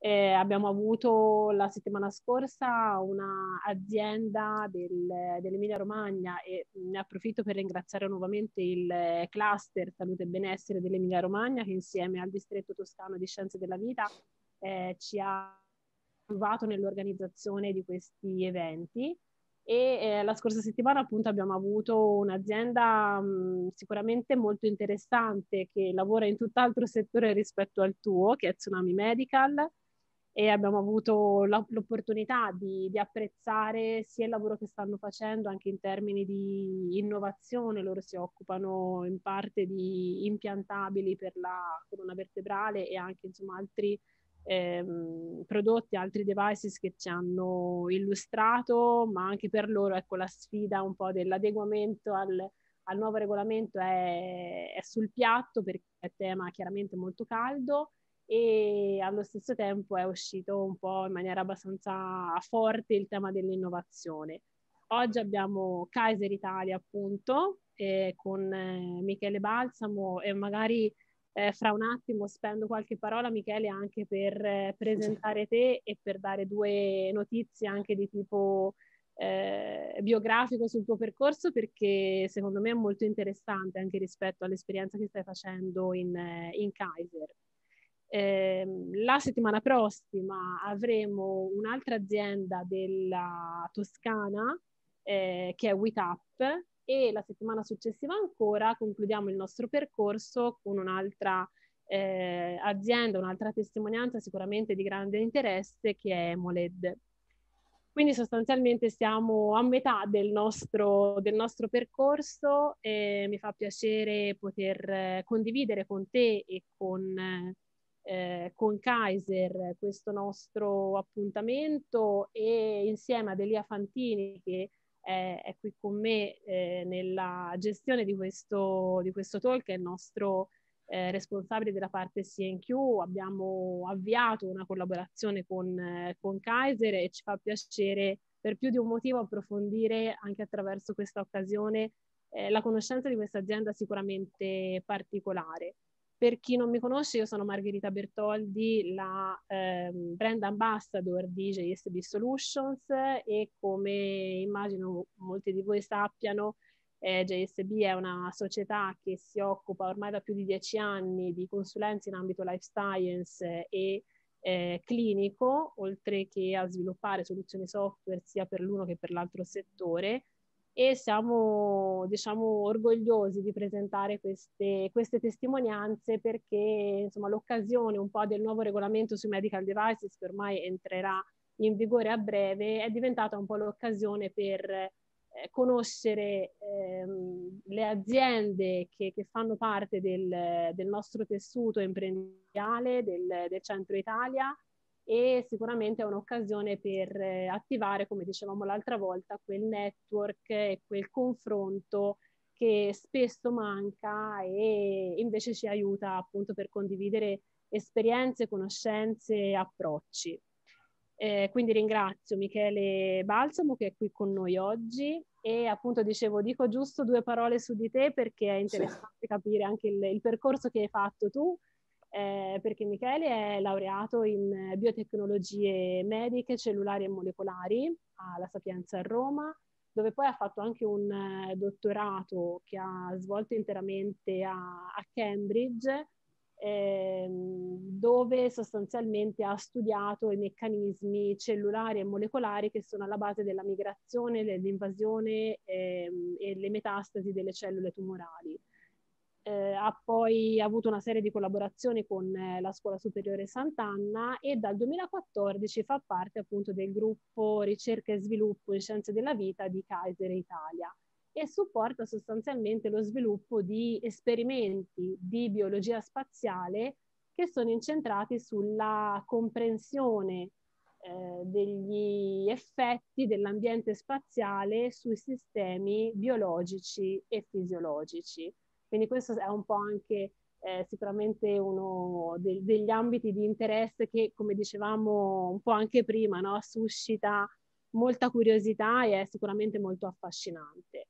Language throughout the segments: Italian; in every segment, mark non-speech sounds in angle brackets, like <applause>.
Eh, abbiamo avuto la settimana scorsa un'azienda del, dell'Emilia Romagna e ne approfitto per ringraziare nuovamente il cluster Salute e Benessere dell'Emilia Romagna che insieme al Distretto Toscano di Scienze della Vita eh, ci ha aiutato nell'organizzazione di questi eventi e eh, la scorsa settimana appunto abbiamo avuto un'azienda mh, mm, sicuramente molto interessante che lavora in tutt'altro settore rispetto al tuo, che è Tsunami Medical, e abbiamo avuto la, l'opportunità di, di, apprezzare sia il lavoro che stanno facendo anche in termini di innovazione, loro si occupano in parte di impiantabili per la colonna vertebrale e anche insomma altri ehm, prodotti, altri devices che ci hanno illustrato, ma anche per loro ecco la sfida un po' dell'adeguamento al, al nuovo regolamento è, è sul piatto perché è tema chiaramente molto caldo e allo stesso tempo è uscito un po' in maniera abbastanza forte il tema dell'innovazione. Oggi abbiamo Kaiser Italia appunto eh, con eh, Michele Balsamo e magari eh, fra un attimo spendo qualche parola Michele anche per eh, presentare te e per dare due notizie anche di tipo eh, biografico sul tuo percorso perché secondo me è molto interessante anche rispetto all'esperienza che stai facendo in, eh, in Kaiser. Eh, la settimana prossima avremo un'altra azienda della Toscana eh, che è WITAP e la settimana successiva ancora concludiamo il nostro percorso con un'altra eh, azienda, un'altra testimonianza sicuramente di grande interesse che è Moled. Quindi sostanzialmente siamo a metà del nostro, del nostro, percorso e mi fa piacere poter eh, condividere con te e con eh, eh, con Kaiser questo nostro appuntamento e insieme ad Elia Fantini che è, è qui con me eh, nella gestione di questo, di questo talk, è il nostro eh, responsabile della parte CNQ, abbiamo avviato una collaborazione con, eh, con Kaiser e ci fa piacere per più di un motivo approfondire anche attraverso questa occasione eh, la conoscenza di questa azienda sicuramente particolare. Per chi non mi conosce, io sono Margherita Bertoldi, la eh, brand ambassador di JSB Solutions e come immagino molti di voi sappiano, eh, JSB è una società che si occupa ormai da più di dieci anni di consulenza in ambito life science e eh, clinico, oltre che a sviluppare soluzioni software sia per l'uno che per l'altro settore e siamo diciamo, orgogliosi di presentare queste, queste testimonianze perché insomma, l'occasione un po' del nuovo regolamento sui medical devices che ormai entrerà in vigore a breve è diventata un po' l'occasione per eh, conoscere ehm, le aziende che, che fanno parte del, del nostro tessuto imprenditoriale, del, del Centro Italia, e sicuramente è un'occasione per eh, attivare, come dicevamo l'altra volta, quel network e quel confronto che spesso manca e invece ci aiuta appunto per condividere esperienze, conoscenze e approcci. Eh, quindi ringrazio Michele Balsamo che è qui con noi oggi e appunto dicevo, dico giusto due parole su di te perché è interessante sì. capire anche il, il, percorso che hai fatto tu eh, perché Michele è laureato in biotecnologie mediche, cellulari e molecolari alla Sapienza a Roma, dove poi ha fatto anche un eh, dottorato che ha svolto interamente a, a Cambridge, ehm, dove sostanzialmente ha studiato i meccanismi cellulari e molecolari che sono alla base della migrazione, dell'invasione ehm, e le metastasi delle cellule tumorali eh, ha poi avuto una serie di collaborazioni con eh, la Scuola Superiore Sant'Anna e dal 2014 fa parte appunto del gruppo Ricerca e Sviluppo in Scienze della Vita di Kaiser Italia e supporta sostanzialmente lo sviluppo di esperimenti di biologia spaziale che sono incentrati sulla comprensione eh, degli effetti dell'ambiente spaziale sui sistemi biologici e fisiologici. Quindi questo è un po' anche eh, sicuramente uno de- degli ambiti di interesse che, come dicevamo un po' anche prima, no? suscita molta curiosità e è sicuramente molto affascinante.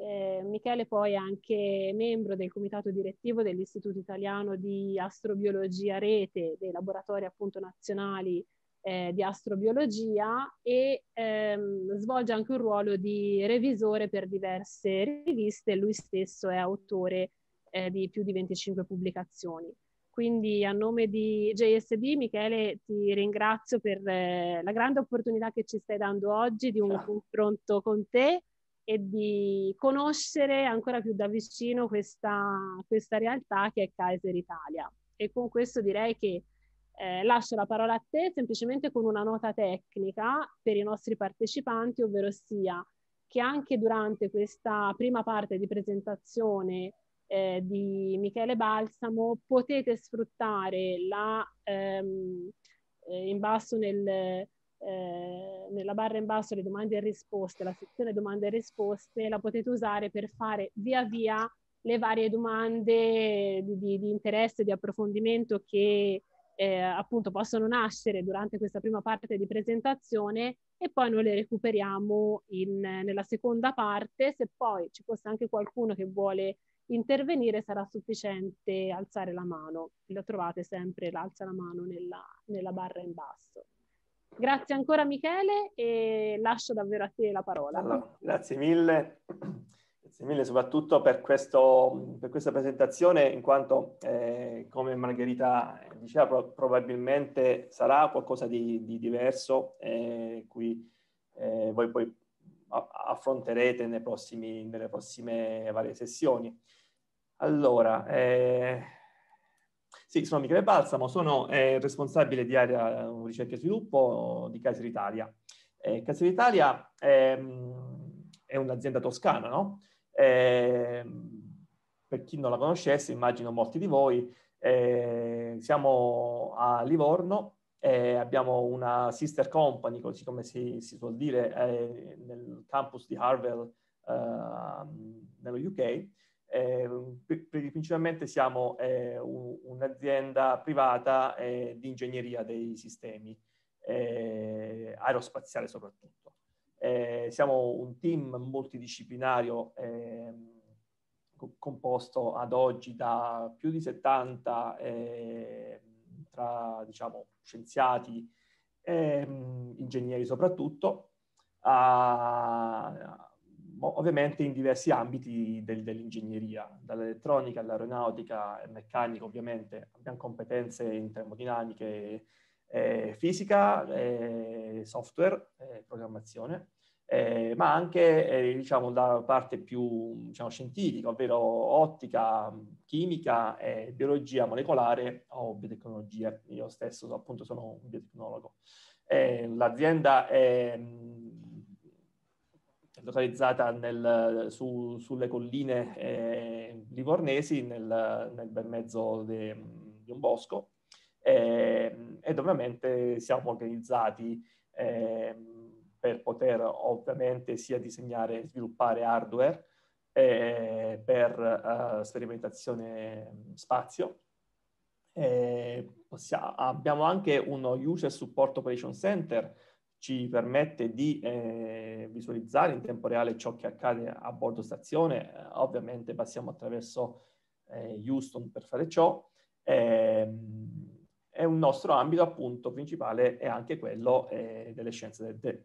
Eh, Michele poi è anche membro del comitato direttivo dell'Istituto Italiano di Astrobiologia Rete, dei laboratori appunto nazionali eh, di astrobiologia e ehm, svolge anche un ruolo di revisore per diverse riviste. Lui stesso è autore eh, di più di 25 pubblicazioni. Quindi a nome di JSD, Michele, ti ringrazio per eh, la grande opportunità che ci stai dando oggi di un Ciao. confronto con te e di conoscere ancora più da vicino questa, questa realtà che è Kaiser Italia. E con questo direi che eh, lascio la parola a te semplicemente con una nota tecnica per i nostri partecipanti, ovvero sia che anche durante questa prima parte di presentazione eh, di Michele Balsamo potete sfruttare la, ehm, eh, in basso nel, eh, nella barra in basso le domande e risposte, la sezione domande e risposte, la potete usare per fare via via le varie domande di, di, di interesse, di approfondimento che eh, appunto possono nascere durante questa prima parte di presentazione e poi noi le recuperiamo in, nella seconda parte. Se poi ci fosse anche qualcuno che vuole intervenire sarà sufficiente alzare la mano. Lo trovate sempre, l'alza la mano nella, nella barra in basso. Grazie ancora Michele e lascio davvero a te la parola. Allora, grazie mille. Grazie mille soprattutto per, questo, per questa presentazione, in quanto eh, come Margherita diceva pro probabilmente sarà qualcosa di, di diverso eh, cui eh, voi poi affronterete nei prossimi, nelle prossime varie sessioni. Allora, eh, sì, sono Michele Balsamo, sono eh, responsabile di area eh, ricerca e sviluppo di Caser d'Italia. Eh, Caser Italia... Ehm, è un'azienda toscana, no? Eh, per chi non la conoscesse, immagino molti di voi, eh, siamo a Livorno, eh, abbiamo una sister company, così come si, si suol dire, eh, nel campus di Harvard ehm, nello UK. Ehm, principalmente siamo eh, un, un'azienda privata eh, di ingegneria dei sistemi aerospaziale soprattutto. Eh, siamo un team multidisciplinario eh, composto ad oggi da più di 70 eh, tra diciamo, scienziati e ehm, ingegneri soprattutto, a, ovviamente in diversi ambiti del, dell'ingegneria, dall'elettronica all'aeronautica, e meccanica ovviamente, abbiamo competenze in termodinamiche, eh, fisica, eh, software, eh, programmazione, eh, ma anche eh, diciamo, da parte più diciamo, scientifica, ovvero ottica, chimica, biologia molecolare o biotecnologia. Io stesso appunto sono un biotecnologo. Eh, l'azienda è localizzata nel, su, sulle colline livornesi, nel, nel bel mezzo di un bosco. Eh, ed ovviamente siamo organizzati eh, per poter ovviamente sia disegnare e sviluppare hardware eh, per eh, sperimentazione mm, spazio. Eh, Possiamo, abbiamo anche uno User Support Operation Center ci permette di eh, visualizzare in tempo reale ciò che accade a bordo stazione. Eh, ovviamente passiamo attraverso eh, Houston per fare ciò. Ehm, e un nostro ambito appunto principale è anche quello eh, delle scienze de, de,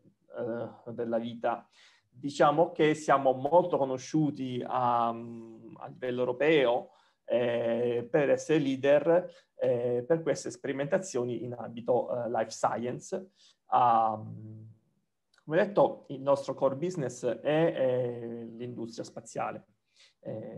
eh, della vita. Diciamo che siamo molto conosciuti a, a livello europeo eh, per essere leader eh, per queste sperimentazioni in ambito eh, life science. Ah, come detto, il nostro core business è, è eh, l'industria spaziale.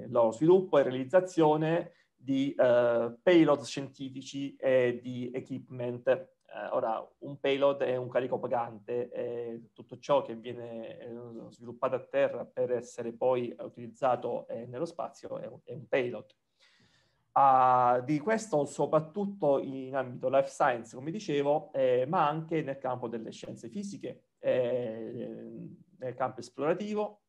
lo sviluppo e realizzazione di eh, payload scientifici e di equipment. Eh, ora, un payload è un carico pagante e tutto ciò che viene eh, sviluppato a terra per essere poi utilizzato eh, nello spazio è un, è un payload. Ah, di questo soprattutto in ambito life science, come dicevo, eh, ma anche nel campo delle scienze fisiche, eh, nel campo esplorativo,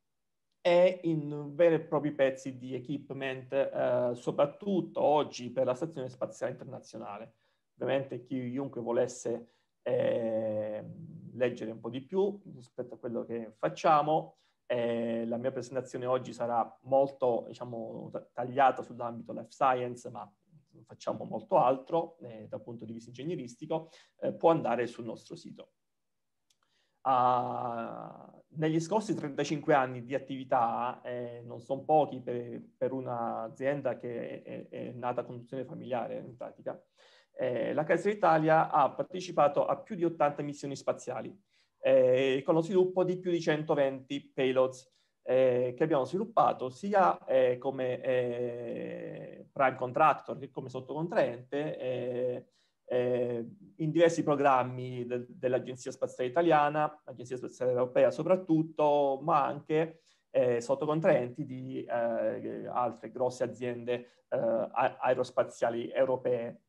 e in veri e propri pezzi di equipment, eh, soprattutto oggi per la Stazione Spaziale Internazionale. Ovviamente chiunque volesse eh, leggere un po' di più rispetto a quello che facciamo, eh, la mia presentazione oggi sarà molto diciamo, tagliata sull'ambito life science, ma facciamo molto altro eh, dal punto di vista ingegneristico, eh, può andare sul nostro sito ha, ah, negli scorsi 35 anni di attività, eh, non sono pochi per, per un'azienda che è, è, nata a conduzione familiare in pratica, eh, la Casa Italia ha partecipato a più di 80 missioni spaziali eh, con lo sviluppo di più di 120 payloads eh, che abbiamo sviluppato sia eh, come eh, prime contractor che come sottocontraente eh, eh, in diversi programmi de- dell'Agenzia Spaziale Italiana, Agenzia Spaziale Europea soprattutto, ma anche eh, sottocontraenti di eh, altre grosse aziende eh, aerospaziali europee.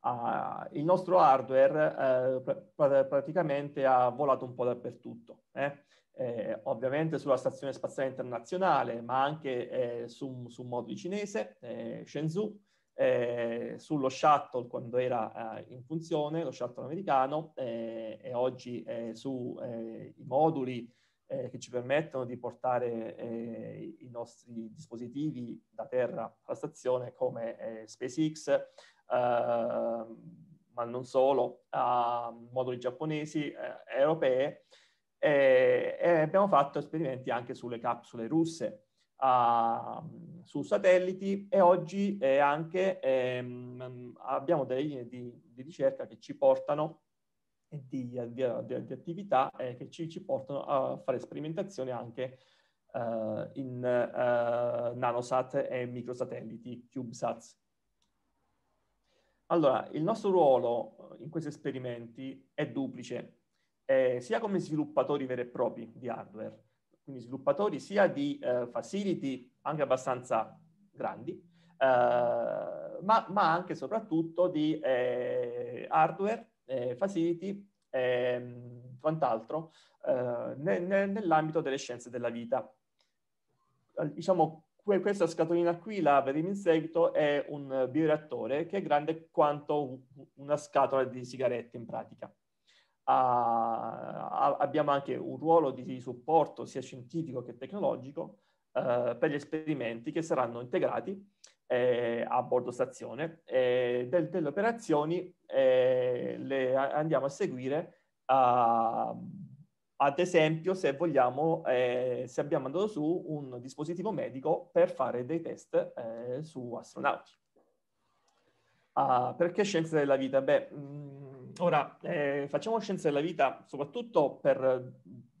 Ah, il nostro hardware eh, pr- praticamente ha volato un po' dappertutto. Eh. eh, ovviamente sulla Stazione Spaziale Internazionale, ma anche eh, su, un modulo cinese, eh, Shenzhou, eh, sullo shuttle quando era eh, in funzione, lo shuttle americano, eh, e oggi sui eh, moduli eh, che ci permettono di portare eh, i nostri dispositivi da terra alla stazione come SpaceX, ehm, ma non solo, a moduli giapponesi, europee, e abbiamo fatto esperimenti anche sulle capsule russe a, su satelliti e oggi eh, anche ehm, abbiamo delle linee di, di, ricerca che ci portano di, di, di attività eh, che ci, ci, portano a fare sperimentazione anche eh, in eh, nanosat e microsatelliti, CubeSats. Allora, il nostro ruolo in questi esperimenti è duplice, eh, sia come sviluppatori veri e propri di hardware, quindi sviluppatori sia di eh, facility anche abbastanza grandi, eh, ma, ma, anche e soprattutto di eh, hardware, eh, facility e ehm, quant'altro ne, ne, nell'ambito delle scienze della vita. Diciamo, questa scatolina qui, la vedremo in seguito, è un bioreattore che è grande quanto una scatola di sigarette in pratica a, a, abbiamo anche un ruolo di supporto sia scientifico che tecnologico eh, per gli esperimenti che saranno integrati eh, a bordo stazione. E del, delle operazioni eh, le andiamo a seguire ad esempio se vogliamo, eh, se abbiamo mandato su un dispositivo medico per fare dei test eh, su astronauti. Ah, perché scienze della vita? Beh, mh, mm, ora, eh, facciamo scienze della vita soprattutto per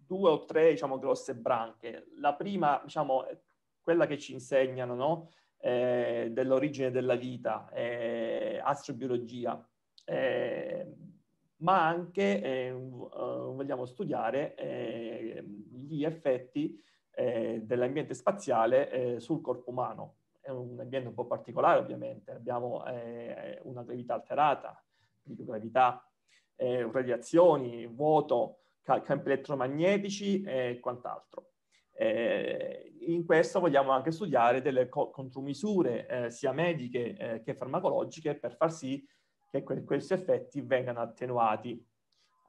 due o tre, diciamo, grosse branche. La prima, diciamo, è quella che ci insegnano, no? eh, dell'origine della vita, eh, astrobiologia, eh, ma anche eh, eh, vogliamo studiare gli effetti dell'ambiente spaziale sul corpo umano. È un ambiente un po' particolare ovviamente, abbiamo una gravità alterata, di gravità, eh, radiazioni, vuoto, campi elettromagnetici e quant'altro. Eh, in questo vogliamo anche studiare delle co contromisure eh, sia mediche eh, che farmacologiche per far sì che que questi effetti vengano attenuati.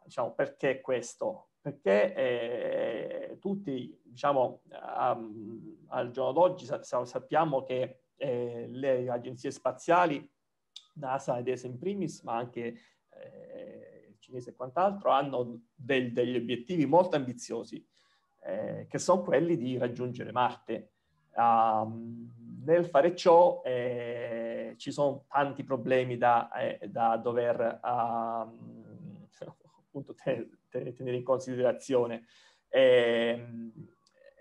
Diciamo, perché questo? Perché eh, tutti, diciamo, um, al giorno d'oggi sa sappiamo che eh, le agenzie spaziali NASA ed ESA in primis, ma anche eh, cinese e quant'altro, hanno del, degli obiettivi molto ambiziosi, eh, che sono quelli di raggiungere Marte. Um, nel fare ciò eh, ci sono tanti problemi da, eh, da dover um, <laughs> appunto te, te, tenere in considerazione. Eh,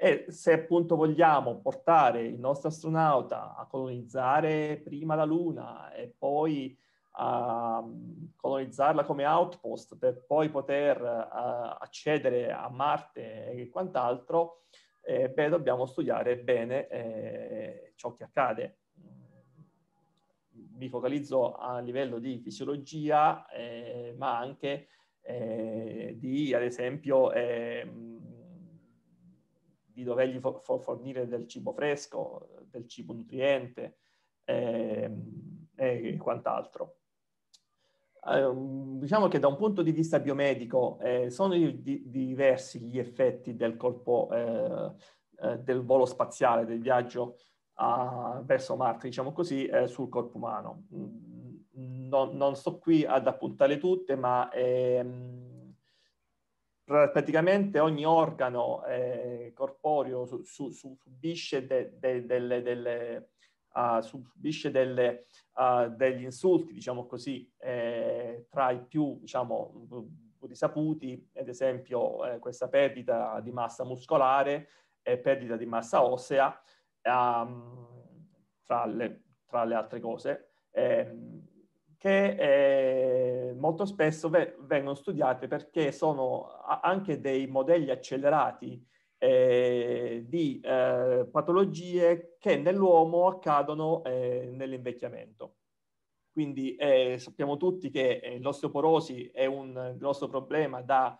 e se appunto vogliamo portare il nostro astronauta a colonizzare prima la Luna e poi a mm, colonizzarla come outpost per poi poter uh, accedere a Marte e quant'altro, eh, beh, dobbiamo studiare bene eh, ciò che accade. Mi focalizzo a livello di fisiologia, eh, ma anche eh, di, ad esempio, eh, di dovergli for- fornire del cibo fresco, del cibo nutriente e, ehm, e quant'altro. Ehm, diciamo che da un punto di vista biomedico eh, sono di, di diversi gli effetti del colpo eh, eh del volo spaziale, del viaggio a, verso Marte, diciamo così, eh, sul corpo umano. Mm, non, non, sto qui ad appuntare tutte, ma ehm, praticamente ogni organo eh, corporeo su, su, su, subisce, de, de, delle, delle, uh, subisce delle, uh, degli insulti, diciamo così, eh, tra i più diciamo, risaputi, mm, ad esempio eh, questa perdita di massa muscolare e perdita di massa ossea, um, tra, le, tra, le, altre cose. Eh, che eh, molto spesso ve- vengono studiate perché sono a- anche dei modelli accelerati eh, di eh, patologie che nell'uomo accadono eh, nell'invecchiamento. Quindi eh, sappiamo tutti che eh, l'osteoporosi è un grosso problema da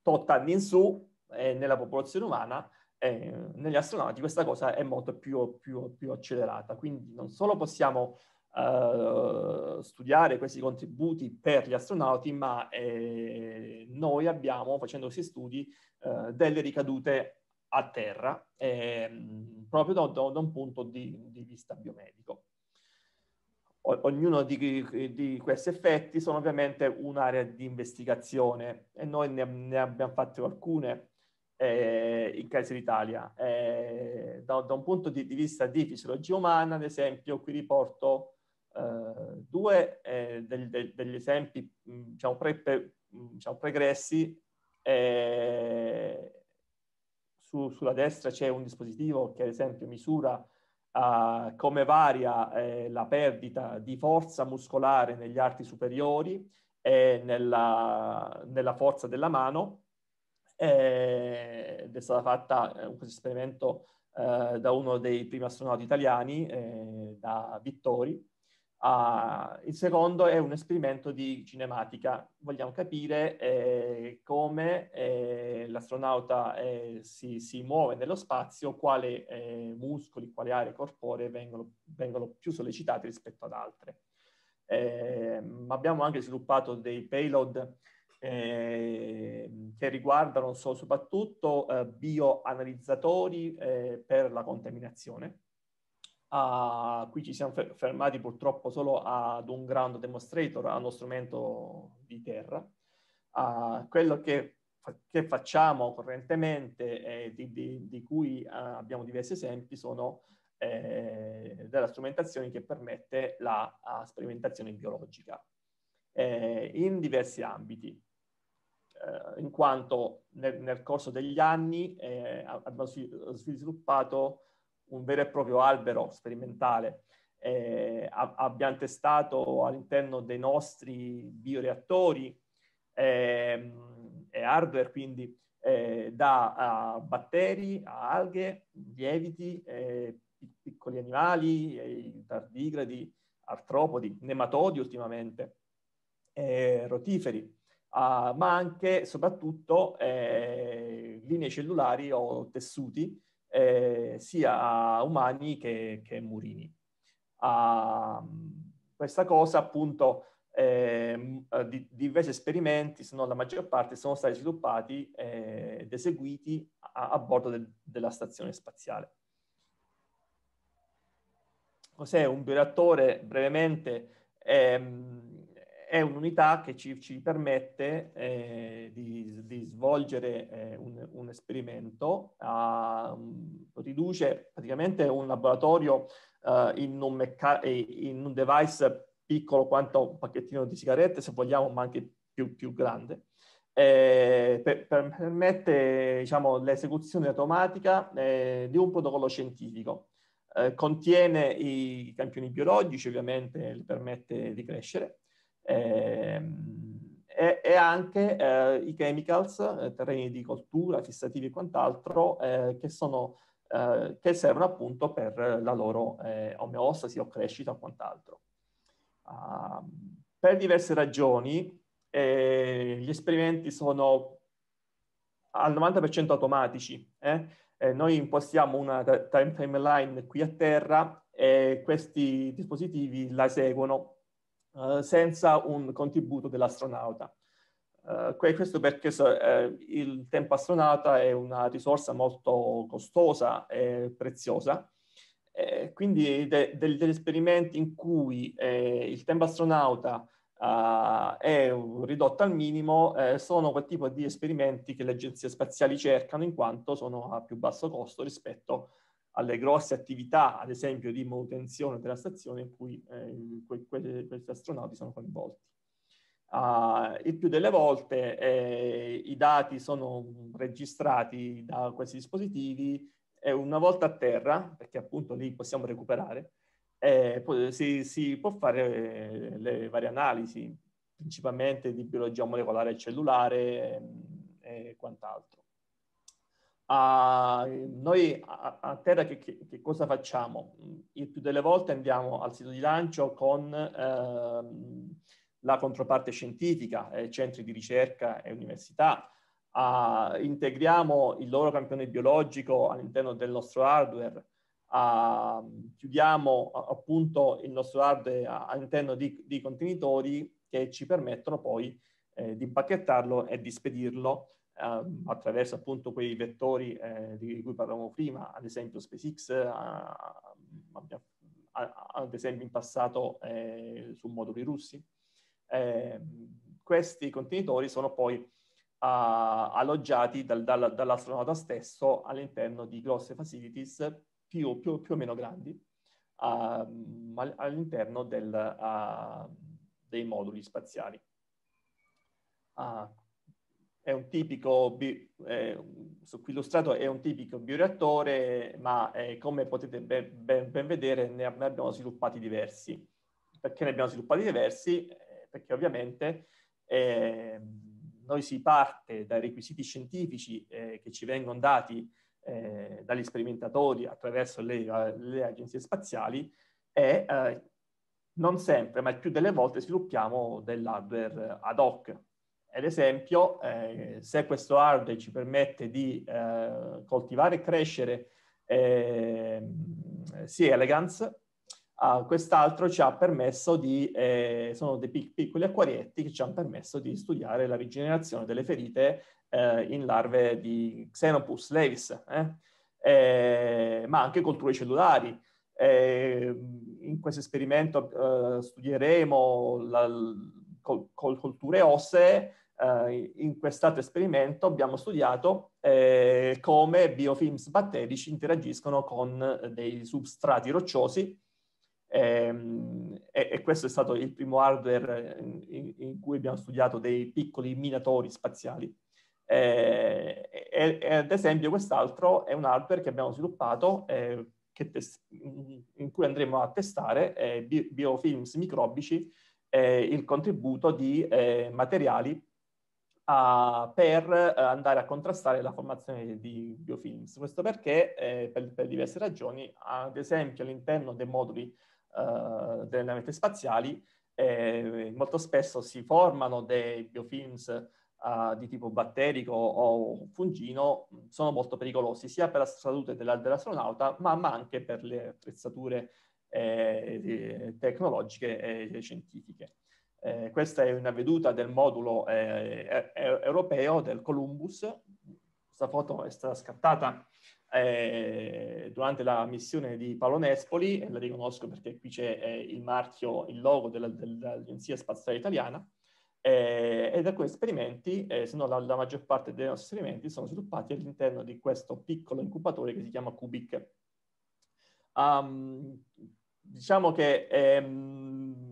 tot anni in su nella popolazione umana, negli astronauti questa cosa è molto più, più, più accelerata. Quindi non solo possiamo eh, studiare questi contributi per gli astronauti, ma eh, noi abbiamo, facendo questi studi, uh, delle ricadute a terra, eh, proprio da, da, da, un punto di, di vista biomedico. O, ognuno di, di, questi effetti sono ovviamente un'area di investigazione e noi ne, ne abbiamo fatte alcune eh, in Kaiser d'Italia. Eh, da, da, un punto di, di, vista di fisiologia umana, ad esempio, qui riporto Uh, due eh, del, degli esempi mm, diciamo, pre, pre, mm, diciamo pregressi, eh, su, sulla destra c'è un dispositivo che ad esempio misura uh, come varia eh, la perdita di forza muscolare negli arti superiori e nella, nella forza della mano eh, ed è stato fatto questo esperimento da uno dei primi astronauti italiani, da Vittori, Uh, il secondo è un esperimento di cinematica. Vogliamo capire eh, come eh, l'astronauta eh, si, si, muove nello spazio, quali eh, muscoli, quali aree corporee vengono, vengono, più sollecitate rispetto ad altre. Ehm, abbiamo anche sviluppato dei payload ehm, che riguardano so, soprattutto eh, bioanalizzatori eh, per la contaminazione Uh, qui ci siamo fermati purtroppo solo ad un ground demonstrator, a uno strumento di terra. Uh, quello che, che, facciamo correntemente, eh, di, di, di, cui abbiamo diversi esempi, sono eh, della strumentazione che permette la sperimentazione biologica eh, in diversi ambiti. Eh, in quanto nel, nel, corso degli anni eh, abbiamo sviluppato un vero e proprio albero sperimentale. Eh, abbiamo testato all'interno dei nostri bioreattori eh, e hardware, quindi eh, da batteri a alghe, lieviti, eh, piccoli animali, eh, tardigradi, artropodi, nematodi ultimamente, eh, rotiferi, ah, ma anche e soprattutto linee cellulari o tessuti eh, sia a Umani che, che Murini. Ah, questa cosa appunto ehm, eh, di diversi esperimenti, se non la maggior parte, sono stati sviluppati eh, ed eseguiti a, a bordo de della stazione spaziale. Cos'è un bioreattore? Brevemente, ehm, è un'unità che ci, ci permette eh, di, di, svolgere eh, un, un, esperimento, uh, riduce praticamente un laboratorio uh, in, un mecca- in, un device piccolo quanto un pacchettino di sigarette, se vogliamo, ma anche più, più grande. Eh, per, per, permette diciamo, l'esecuzione automatica eh, di un protocollo scientifico. Eh, contiene i campioni biologici, ovviamente, li permette di crescere, Ehm, e, e, anche eh, i chemicals, eh, terreni di coltura, fissativi e quant'altro, eh, che, sono, eh, che, servono appunto per la loro eh, omeostasi o crescita o quant'altro. Uh, per diverse ragioni eh, gli esperimenti sono al 90% automatici. noi impostiamo una timeline qui a terra e questi dispositivi la seguono eh, senza un contributo dell'astronauta. Eh, questo perché eh, il tempo astronauta è una risorsa molto costosa e preziosa, eh, quindi de de degli esperimenti in cui il tempo astronauta Uh, è ridotto al minimo, eh, sono quel tipo di esperimenti che le agenzie spaziali cercano in quanto sono a più basso costo rispetto a alle grosse attività, ad esempio di manutenzione della stazione in cui eh, que- que- questi astronauti sono coinvolti. Uh, il più delle volte eh, i dati sono registrati da questi dispositivi e una volta a terra, perché appunto lì possiamo recuperare, eh, si, si, può fare eh, le varie analisi, principalmente di biologia molecolare e cellulare ehm, e quant'altro. Uh, noi a, a terra che, che, che, cosa facciamo? Mm, il più delle volte andiamo al sito di lancio con ehm, la controparte scientifica, eh, centri di ricerca e università. Uh, integriamo il loro campione biologico all'interno del nostro hardware, uh, chiudiamo appunto il nostro hardware all'interno di, di contenitori che ci permettono poi eh, di impacchettarlo e di spedirlo ehm, attraverso appunto quei vettori eh, di cui parlavamo prima, ad esempio SpaceX, eh, a, a, ad esempio in passato eh, su moduli russi. Eh, questi contenitori sono poi alloggiati dal, dal, dall'astronauta stesso all'interno di grosse facilities più, più, più o meno grandi uh, all'interno del, uh, dei moduli spaziali. Uh, è un tipico, su qui illustrato è un tipico bioreattore, ma eh, come potete ben, ben, ben, vedere ne abbiamo sviluppati diversi. Perché ne abbiamo sviluppati diversi? Eh, perché ovviamente eh, noi si parte dai requisiti scientifici eh, che ci vengono dati eh, dagli sperimentatori attraverso le, le agenzie spaziali e non sempre, ma il più delle volte sviluppiamo dell'hardware ad hoc, ad esempio, eh, se questo hardware ci permette di eh, coltivare e crescere eh, sia elegance, Uh, quest'altro ci ha permesso di, eh, sono dei pic- piccoli acquarietti che ci hanno permesso di studiare la rigenerazione delle ferite eh, in larve di Xenopus levis, eh? eh ma anche colture cellulari. Eh, in questo esperimento eh, studieremo la, col, col, colture ossee eh, in quest'altro esperimento abbiamo studiato eh, come biofilms batterici interagiscono con dei substrati rocciosi ehm, e, e, questo è stato il primo hardware in, in, cui abbiamo studiato dei piccoli minatori spaziali. Eh, e, e ad esempio quest'altro è un hardware che abbiamo sviluppato eh, che in cui andremo a testare eh, biofilms microbici eh, il contributo di eh, materiali a, per eh, andare a contrastare la formazione di biofilms. Questo perché, eh, per, per, diverse ragioni, ad esempio all'interno dei moduli eh, delle navette spaziali, eh, molto spesso si formano dei biofilms eh, di tipo batterico o fungino sono molto pericolosi sia per la salute della, dell'astronauta ma, ma, anche per le attrezzature eh, tecnologiche e scientifiche. Eh, questa è una veduta del modulo eh, europeo del Columbus. Questa foto è stata scattata eh, durante la missione di Paolo Nespoli, e la riconosco perché qui c'è eh, il marchio, il logo della, dell'Agenzia Spaziale Italiana. e eh, da quei esperimenti, eh, se no la, la, maggior parte dei nostri esperimenti, sono sviluppati all'interno di questo piccolo incubatore che si chiama Cubic. Um, diciamo che ehm,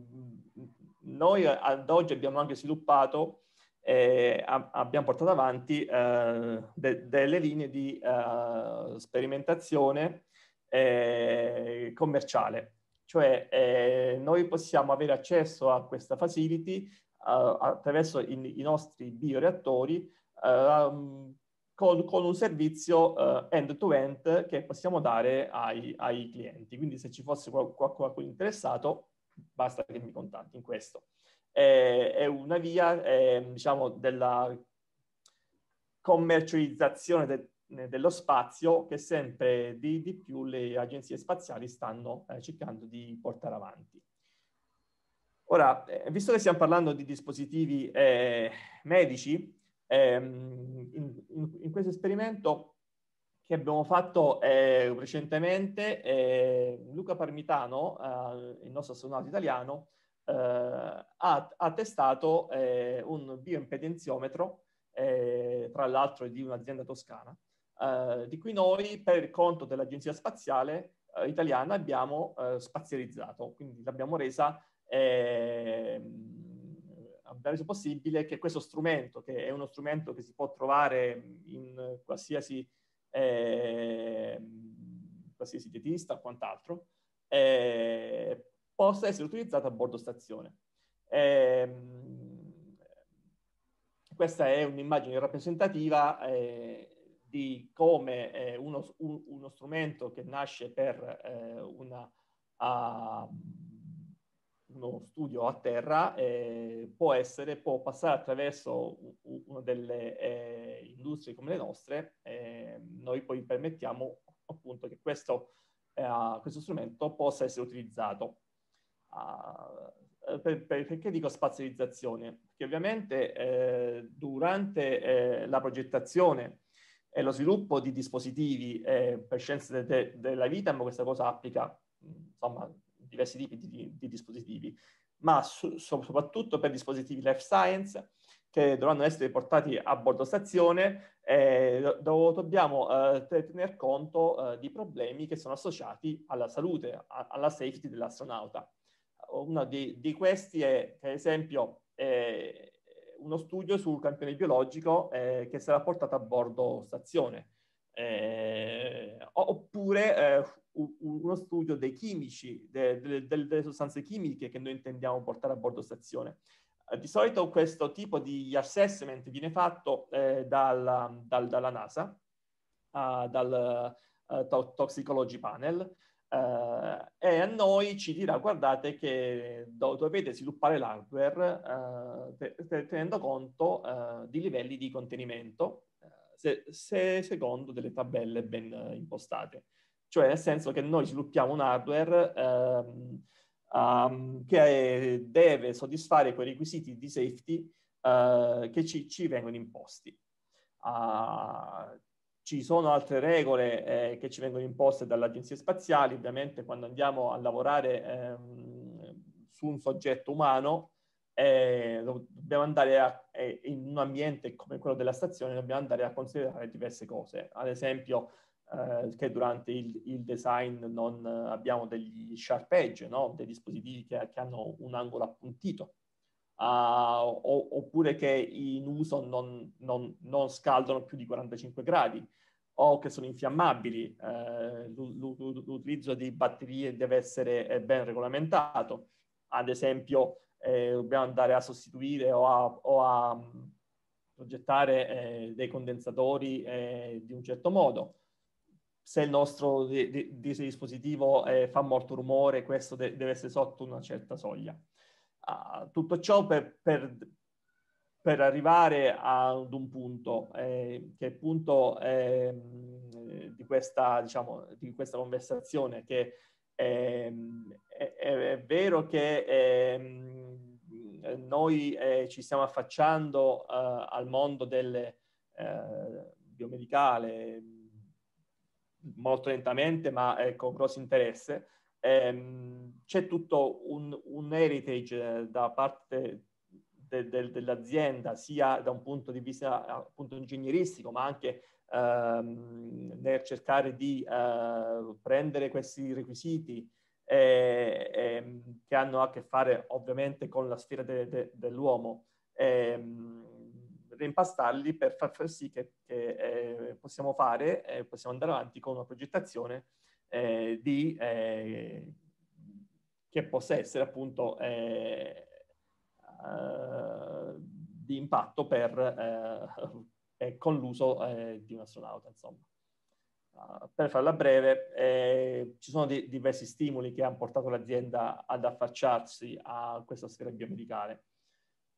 noi ad oggi abbiamo anche sviluppato e eh, abbiamo portato avanti eh, de- delle linee di eh, sperimentazione eh, commerciale, cioè eh, noi possiamo avere accesso a questa facility eh, attraverso i-, i, nostri bioreattori ehm, con-, con, un servizio end-to-end che possiamo dare ai, ai clienti. Quindi se ci fosse qualcuno interessato basta che mi contatti in questo. È, è una via, è, diciamo, della commercializzazione de, dello spazio che sempre di, di, più le agenzie spaziali stanno eh, cercando di portare avanti. Ora, eh, visto che stiamo parlando di dispositivi eh, medici, ehm, in, in, in questo esperimento che abbiamo fatto eh, recentemente, eh, Luca Parmitano, eh, il nostro astronauta italiano, eh, ha, ha, testato eh, un bioimpedenziometro, eh, tra l'altro di un'azienda toscana, di cui noi per conto dell'Agenzia Spaziale Italiana abbiamo spazializzato, quindi l'abbiamo resa ehm, reso possibile che questo strumento, che è uno strumento che si può trovare in qualsiasi Ehm, qualsiasi dietista o quant'altro, eh, possa essere utilizzata a bordo stazione. Ehm, questa è un'immagine rappresentativa eh, di come eh, uno, uno, strumento che nasce per una, a, uno studio a terra eh, può essere, può passare attraverso una delle eh, industrie come le nostre, eh, noi poi permettiamo appunto che questo, eh, questo strumento possa essere utilizzato. Uh, per, per, perché dico spazializzazione? Perché ovviamente eh, durante eh, la progettazione e lo sviluppo di dispositivi eh, per scienze de, de, della vita, ma questa cosa applica insomma diversi tipi di, di dispositivi, ma su, soprattutto per dispositivi life science, che dovranno essere portati a bordo stazione, eh, do- dobbiamo eh, tener conto eh, di problemi che sono associati alla salute, a- alla safety dell'astronauta. Uno di, di questi è, per esempio, uno studio sul campione biologico eh, che sarà portato a bordo stazione, eh, oppure eh, uno studio dei chimici, de- de- de- delle sostanze chimiche che noi intendiamo portare a bordo stazione. Eh, di solito questo tipo di assessment viene fatto eh, dal, dal, dalla NASA, uh, dal uh, Toxicology Panel, uh, e a noi ci dirà guardate che do- dovete sviluppare l'hardware te- tenendo conto di livelli di contenimento se- se secondo delle tabelle ben impostate. Cioè nel senso che noi sviluppiamo un hardware ehm, um, che eh, deve soddisfare quei requisiti di safety uh, che ci, ci, vengono imposti. Uh, ci sono altre regole eh, che ci vengono imposte dall'agenzia spaziale, ovviamente quando andiamo a lavorare ehm, su un soggetto umano eh, dobbiamo andare a, eh, in un ambiente come quello della stazione, dobbiamo andare a considerare diverse cose, ad esempio eh, che durante il, il, design non eh, abbiamo degli sharpeggi, no? dei dispositivi che, che, hanno un angolo appuntito, uh, o, oppure che in uso non, non, non, scaldano più di 45 gradi, o che sono infiammabili. Eh, l'utilizzo di batterie deve essere eh, ben regolamentato. Ad esempio, eh, dobbiamo andare a sostituire o a, o a progettare eh, dei condensatori eh, di un certo modo se il nostro di, di, di dispositivo eh, fa molto rumore, questo de, deve essere sotto una certa soglia. Uh, tutto ciò per, per, per, arrivare ad un punto, eh, che è il punto eh, di, questa, diciamo, di questa conversazione, che ehm, è, è, è vero che ehm, noi eh, ci stiamo affacciando eh, al mondo del eh, biomedicale, molto lentamente, ma eh, con grosso interesse. Ehm, c'è tutto un, un heritage eh, da parte de, de, dell'azienda, sia da un punto di vista appunto ingegneristico, ma anche ehm, nel cercare di eh, prendere questi requisiti eh, eh, che hanno a che fare ovviamente con la sfera de, dell'uomo. Ehm, reimpastarli per far sì che, che eh, possiamo fare, eh, possiamo andare avanti con una progettazione eh, di, eh, che possa essere appunto uh, di impatto per, con l'uso di un astronauta, insomma. Uh, per farla breve, eh, ci sono di, diversi stimoli che hanno portato l'azienda ad affacciarsi a questa scambio biomedicale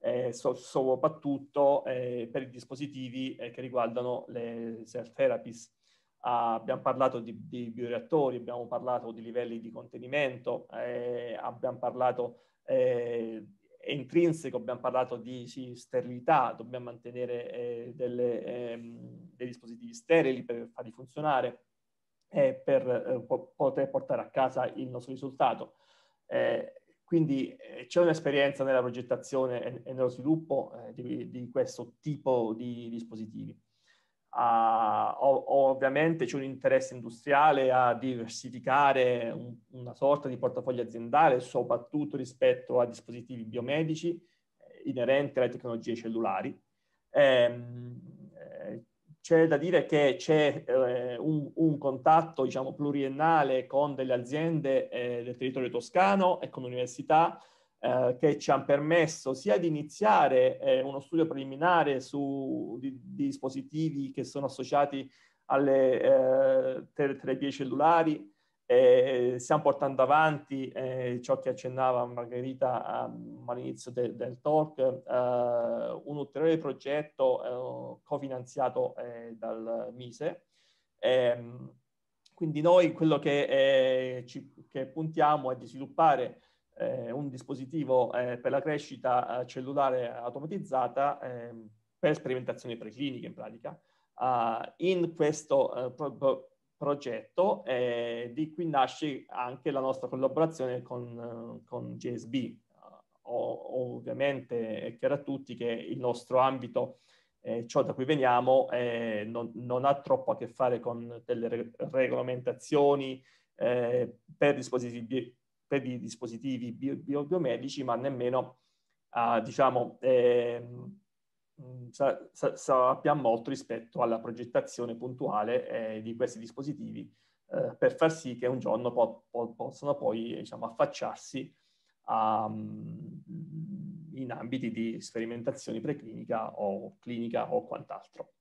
eh, soprattutto eh, per i dispositivi eh, che riguardano le cell therapies. Ah, abbiamo parlato di, di, bioreattori, abbiamo parlato di livelli di contenimento, abbiamo parlato intrinseco, abbiamo parlato di sì, sterilità, dobbiamo mantenere delle, ehm, dei dispositivi sterili per farli funzionare e per eh, poter portare a casa il nostro risultato. Eh, quindi eh, c'è un'esperienza nella progettazione e, e nello sviluppo eh, di, di, questo tipo di dispositivi. Uh, ovviamente c'è un interesse industriale a diversificare un, una sorta di portafoglio aziendale, soprattutto rispetto a dispositivi biomedici eh, inerenti alle tecnologie cellulari. Ehm, c'è da dire che c'è eh, un, un, contatto diciamo, pluriennale con delle aziende eh, del territorio toscano e con l'università eh, che ci hanno permesso sia di iniziare eh, uno studio preliminare su di, di dispositivi che sono associati alle eh, terapie cellulari, eh, stiamo portando avanti eh, ciò che accennava Margherita um, all'inizio de- del talk, uh, un ulteriore progetto uh, cofinanziato eh, dal Mise. Ehm, quindi noi quello che, eh, ci, che, puntiamo è di sviluppare un dispositivo per la crescita cellulare automatizzata ehm, per sperimentazioni precliniche in pratica. Uh, in questo pro- progetto e eh, di qui nasce anche la nostra collaborazione con, con GSB. Eh, o, ovviamente è chiaro a tutti che il nostro ambito, eh, ciò da cui veniamo, eh, non, non, ha troppo a che fare con delle re- regolamentazioni eh, per, dispositivi, per i dispositivi bio- biomedici, ma nemmeno a, diciamo, ehm, Mm, sa- sa- sappiamo molto rispetto alla progettazione puntuale eh, di questi dispositivi eh, per far sì che un giorno po- po- possano poi diciamo, affacciarsi a, mm, in ambiti di sperimentazione preclinica o clinica o quant'altro.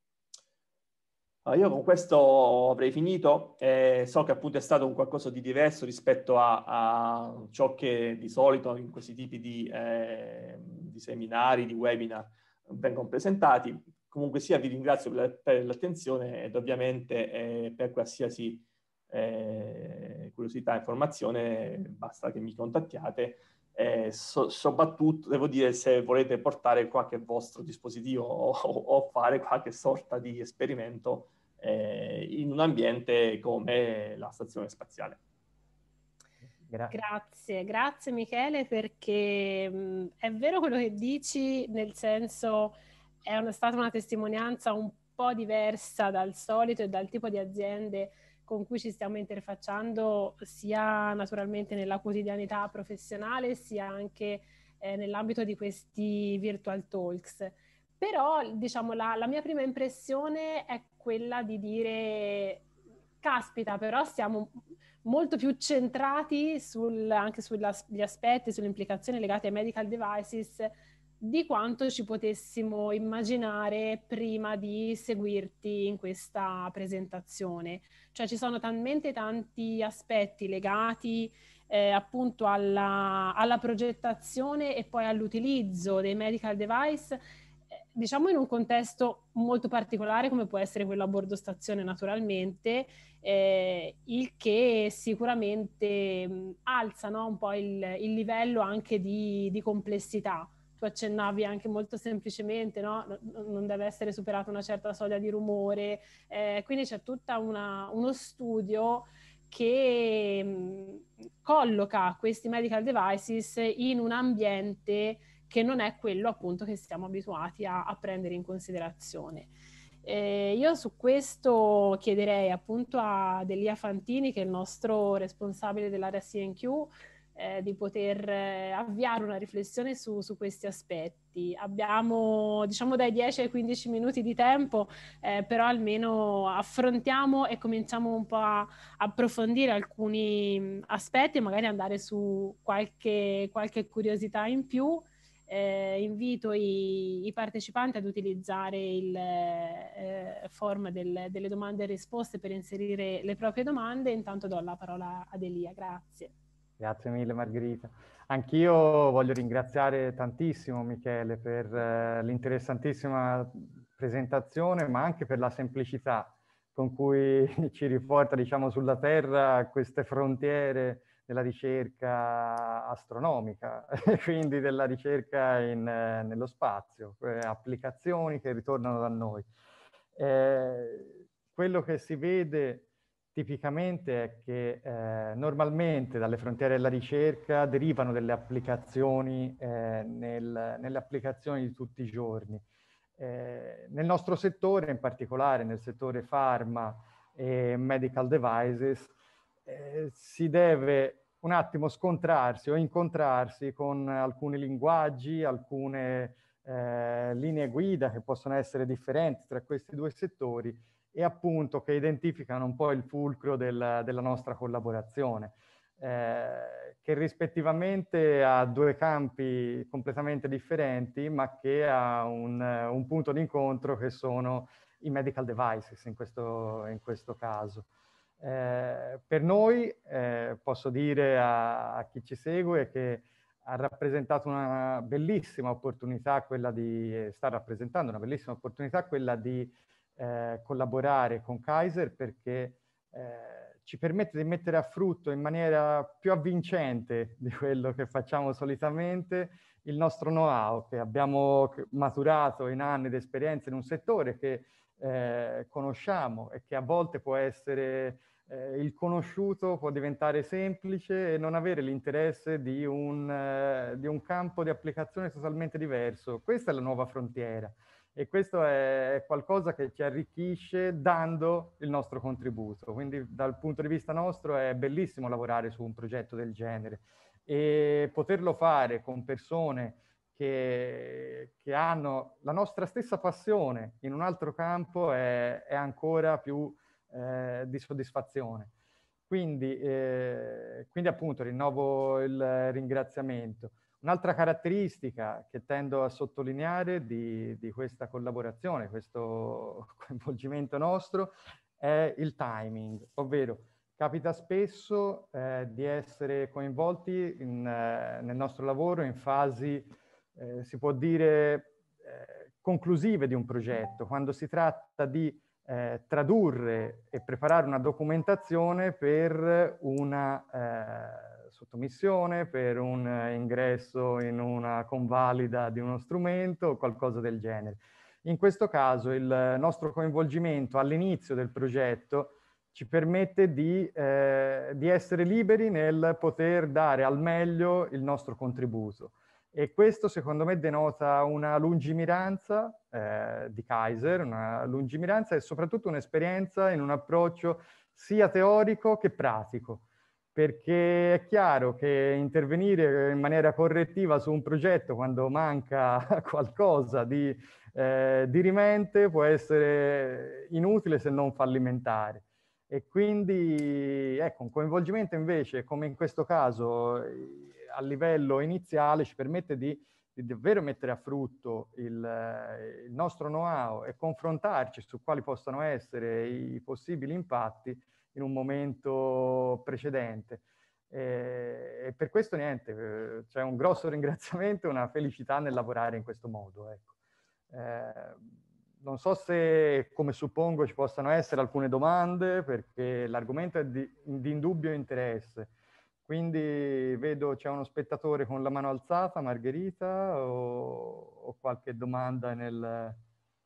Ah, io con questo avrei finito, eh, so che appunto è stato un qualcosa di diverso rispetto a, a ciò che di solito in questi tipi di, eh, di seminari, di webinar vengono presentati. Comunque sia, vi ringrazio per, per l'attenzione ed ovviamente eh, per qualsiasi eh, curiosità, informazione, basta che mi contattiate. Eh, so, soprattutto, devo dire, se volete portare qualche vostro dispositivo o, o fare qualche sorta di esperimento eh, in un ambiente come la stazione spaziale. Gra- grazie, grazie Michele perché mh, mm, è vero quello che dici, nel senso è una, stata una testimonianza un po' diversa dal solito e dal tipo di aziende con cui ci stiamo interfacciando sia naturalmente nella quotidianità professionale sia anche eh, nell'ambito di questi virtual talks. Però diciamo la, la mia prima impressione è quella di dire caspita, però stiamo molto più centrati sul, anche sugli aspetti, sulle implicazioni legate ai medical devices di quanto ci potessimo immaginare prima di seguirti in questa presentazione. Cioè ci sono talmente tanti aspetti legati eh, appunto alla, alla progettazione e poi all'utilizzo dei medical device diciamo in un contesto molto particolare come può essere quello a bordo stazione naturalmente, eh, il che sicuramente mh, alza no, un po' il, il, livello anche di, di complessità tu accennavi anche molto semplicemente, no? non deve essere superata una certa soglia di rumore, eh, quindi c'è tutto uno studio che mh, colloca questi medical devices in un ambiente che non è quello appunto che siamo abituati a, a prendere in considerazione. Eh, io su questo chiederei appunto a Delia Fantini, che è il nostro responsabile dell'area CNQ, eh, di poter eh, avviare una riflessione su, su, questi aspetti. Abbiamo diciamo dai 10 ai 15 minuti di tempo, eh, però almeno affrontiamo e cominciamo un po' a approfondire alcuni mm, aspetti e magari andare su qualche, qualche curiosità in più eh, invito i, i, partecipanti ad utilizzare il eh, form del, delle domande e risposte per inserire le proprie domande. Intanto do la parola ad Elia, grazie. Grazie mille Margherita. Anch'io voglio ringraziare tantissimo Michele per eh, l'interessantissima presentazione, ma anche per la semplicità con cui <laughs> ci riporta diciamo, sulla terra queste frontiere della ricerca astronomica, <laughs> quindi della ricerca in, eh, nello spazio, eh, applicazioni che ritornano da noi. Eh, quello che si vede tipicamente è che eh, normalmente dalle frontiere della ricerca derivano delle applicazioni eh, nel, nelle applicazioni di tutti i giorni. nel nostro settore, in particolare nel settore pharma e medical devices, eh, si deve un attimo scontrarsi o incontrarsi con alcuni linguaggi, alcune eh, linee guida che possono essere differenti tra questi due settori e appunto che identificano un po' il fulcro del, della nostra collaborazione, eh, che rispettivamente ha due campi completamente differenti, ma che ha un, un punto incontro che sono i medical devices in questo, in questo caso. Eh, per noi, eh, posso dire a, a, chi ci segue, che ha rappresentato una bellissima opportunità quella di, eh, sta rappresentando una bellissima opportunità quella di eh, collaborare con Kaiser perché eh, ci permette di mettere a frutto in maniera più avvincente di quello che facciamo solitamente il nostro know-how che abbiamo maturato in anni di esperienza in un settore che eh, conosciamo e che a volte può essere eh, il conosciuto, può diventare semplice e non avere l'interesse di un, eh, di un, campo di applicazione totalmente diverso. Questa è la nuova frontiera e questo è qualcosa che ci arricchisce dando il nostro contributo. Quindi dal punto di vista nostro è bellissimo lavorare su un progetto del genere e poterlo fare con persone che, che, hanno la nostra stessa passione in un altro campo è, è ancora più eh, di soddisfazione. Quindi, eh, quindi, appunto rinnovo il ringraziamento. Un'altra caratteristica che tendo a sottolineare di, di questa collaborazione, questo <laughs> coinvolgimento nostro, è il timing, ovvero Capita spesso eh, di essere coinvolti in, eh, nel nostro lavoro in fasi eh, si può dire, eh, conclusive di un progetto, quando si tratta di eh, tradurre e preparare una documentazione per una eh, sottomissione, per un ingresso in una convalida di uno strumento o qualcosa del genere. In questo caso il nostro coinvolgimento all'inizio del progetto ci permette di, eh, di essere liberi nel poter dare al meglio il nostro contributo. E questo secondo me denota una lungimiranza eh, di Kaiser, una lungimiranza e soprattutto un'esperienza in un approccio sia teorico che pratico, perché è chiaro che intervenire in maniera correttiva su un progetto quando manca <laughs> qualcosa di eh, dirimente può essere inutile se non fallimentare. E quindi ecco, un coinvolgimento invece, come in questo caso a livello iniziale ci permette di, di davvero mettere a frutto il, il nostro know-how e confrontarci su quali possano essere i possibili impatti in un momento precedente. E, e per questo niente, eh, c'è cioè un grosso <laughs> ringraziamento e una felicità nel lavorare in questo modo. Ecco. Eh, non so se, come suppongo, ci possano essere alcune domande, perché l'argomento è di, di indubbio interesse. Quindi vedo c'è uno spettatore con la mano alzata, Margherita, o, o qualche domanda nel...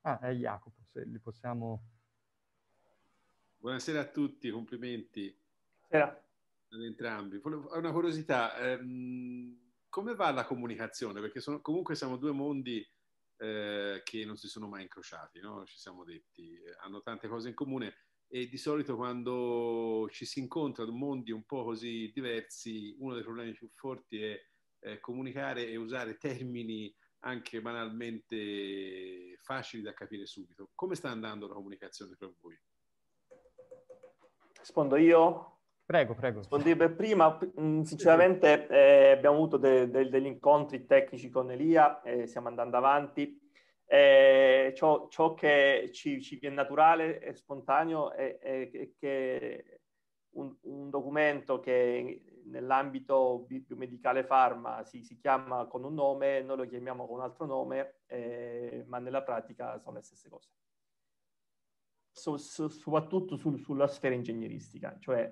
Ah, è Jacopo, se li possiamo... Buonasera a tutti, complimenti. Buonasera. Ad entrambi. una curiosità, ehm, come va la comunicazione? Perché sono, comunque siamo due mondi eh, che non si sono mai incrociati, no? ci siamo detti, eh, hanno tante cose in comune e di solito quando ci si incontra in mondi un po' così diversi, uno dei problemi più forti è eh, comunicare e usare termini anche banalmente facili da capire subito. Come sta andando la comunicazione per voi? Rispondo io? Prego, prego. Rispondo per prima. Mm, sinceramente eh, abbiamo avuto de- de- degli incontri tecnici con Elia, eh, stiamo andando avanti eh, ciò, ciò, che ci, ci, viene naturale e spontaneo è, è, è che un, un, documento che nell'ambito biomedicale farma si, si, chiama con un nome, noi lo chiamiamo con un altro nome, eh, ma nella pratica sono le stesse cose. So, so, soprattutto sul, sulla sfera ingegneristica, cioè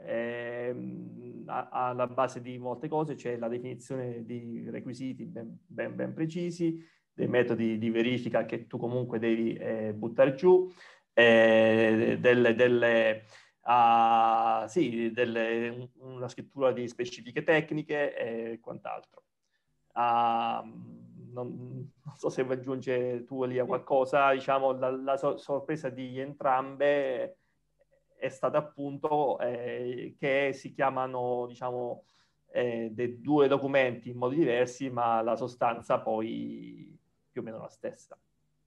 eh, alla base di molte cose c'è la definizione di requisiti ben, ben, ben precisi, dei metodi di verifica che tu comunque devi eh, buttare giù, eh, delle, delle, uh, sì, delle, una scrittura di specifiche tecniche e quant'altro. Uh, non, non, so se aggiunge tu Elia qualcosa, diciamo la, la so- sorpresa di entrambe è stata appunto eh, che si chiamano diciamo eh, dei due documenti in modi diversi ma la sostanza poi più o meno la stessa.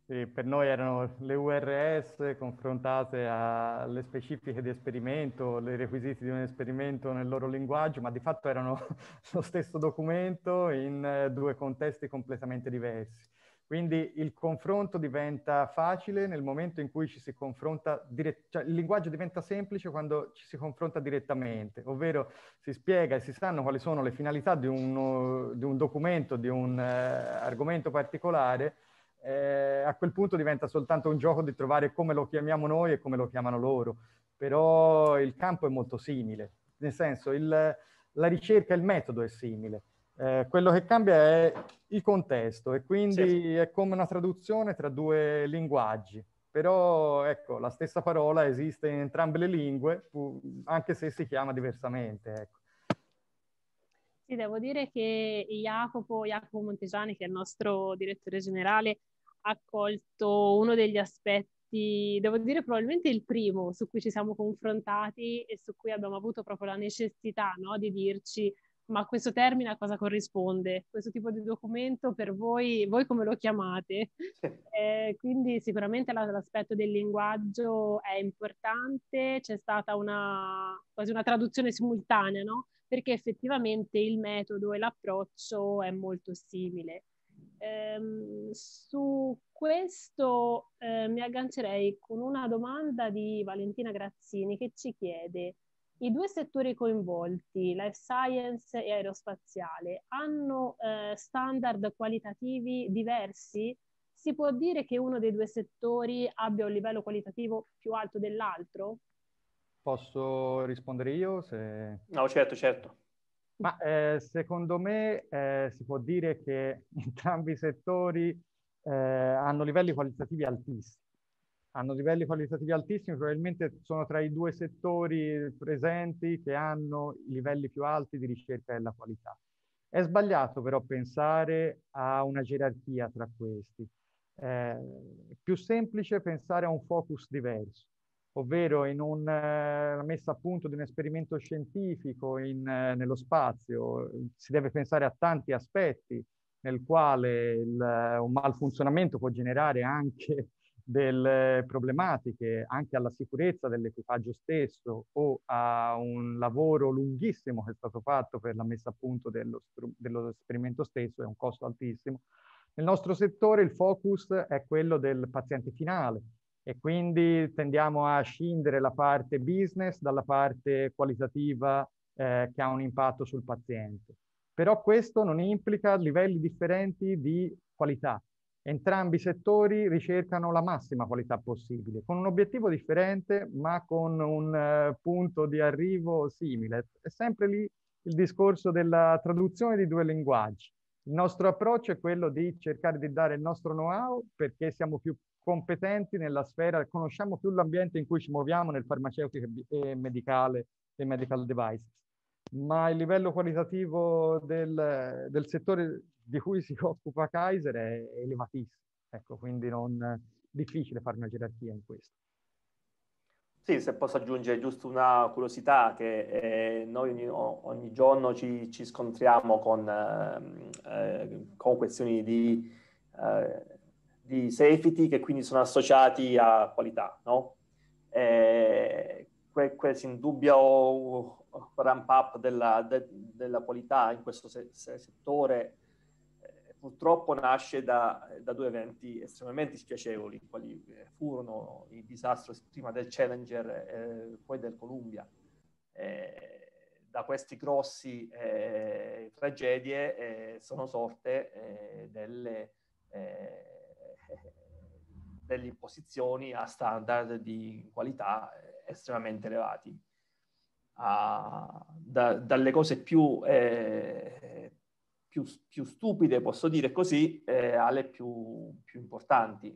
Sì, per noi erano le URS confrontate alle specifiche di esperimento, i requisiti di un esperimento nel loro linguaggio, ma di fatto erano <laughs> lo stesso documento in eh, due contesti completamente diversi. Quindi il confronto diventa facile nel momento in cui ci si confronta, direttamente, cioè il linguaggio diventa semplice quando ci si confronta direttamente, ovvero si spiega e si sanno quali sono le finalità di, uno, di un documento, di un eh, argomento particolare, eh, a quel punto diventa soltanto un gioco di trovare come lo chiamiamo noi e come lo chiamano loro, però il campo è molto simile, nel senso il, la ricerca, il metodo è simile eh, quello che cambia è il contesto e quindi sì, è come una traduzione tra due linguaggi. Però ecco, la stessa parola esiste in entrambe le lingue, anche se si chiama diversamente. Ecco. Sì, devo dire che Jacopo, Jacopo Montesani, che è il nostro direttore generale, ha colto uno degli aspetti, devo dire probabilmente il primo su cui ci siamo confrontati e su cui abbiamo avuto proprio la necessità no, di dirci ma questo termine a cosa corrisponde? Questo tipo di documento per voi, voi come lo chiamate? Eh, quindi sicuramente l'aspetto del linguaggio è importante, c'è stata una, quasi una traduzione simultanea, no? perché effettivamente il metodo e l'approccio è molto simile. Eh, su questo eh, mi aggancerei con una domanda di Valentina Grazzini che ci chiede i due settori coinvolti, life science e aerospaziale, hanno eh, standard qualitativi diversi? Si può dire che uno dei due settori abbia un livello qualitativo più alto dell'altro? Posso rispondere io? Se... No, certo, certo. Ma eh, secondo me eh, si può dire che <laughs> entrambi i settori eh, hanno livelli qualitativi altissimi hanno livelli qualitativi altissimi, probabilmente sono tra i due settori presenti che hanno i livelli più alti di ricerca della qualità. È sbagliato però pensare a una gerarchia tra questi. è eh, più semplice pensare a un focus diverso, ovvero in una eh, messa a punto di un esperimento scientifico in, eh, nello spazio. Si deve pensare a tanti aspetti nel quale il, un malfunzionamento può generare anche delle problematiche anche alla sicurezza dell'equipaggio stesso o a un lavoro lunghissimo che è stato fatto per la messa a punto dello, dello esperimento stesso, è un costo altissimo. Nel nostro settore il focus è quello del paziente finale e quindi tendiamo a scindere la parte business dalla parte qualitativa eh, che ha un impatto sul paziente. Però questo non implica livelli differenti di qualità Entrambi i settori ricercano la massima qualità possibile, con un obiettivo differente, ma con un eh, punto di arrivo simile. È sempre lì il discorso della traduzione di due linguaggi. Il nostro approccio è quello di cercare di dare il nostro know-how perché siamo più competenti nella sfera, conosciamo più l'ambiente in cui ci muoviamo nel farmaceutico e medicale e medical devices. Ma il livello qualitativo del, del settore di cui si occupa Kaiser è elevatissimo. Ecco, quindi non è difficile fare una gerarchia in questo. Sì, se posso aggiungere giusto una curiosità che eh, noi ogni, ogni, giorno ci, ci scontriamo con, eh, eh, con questioni di, eh, di, safety che quindi sono associati a qualità, no? E eh, que, questo indubbio ramp up della, de, della qualità in questo se, se settore purtroppo nasce da, da, due eventi estremamente spiacevoli, quali furono il disastro prima del Challenger e eh, poi del Columbia. Eh, da queste grossi eh, tragedie eh, sono sorte eh, delle, eh, delle, imposizioni a standard di qualità estremamente elevati. A, ah, da, dalle cose più più, più stupide, posso dire così, eh, alle più, più, importanti.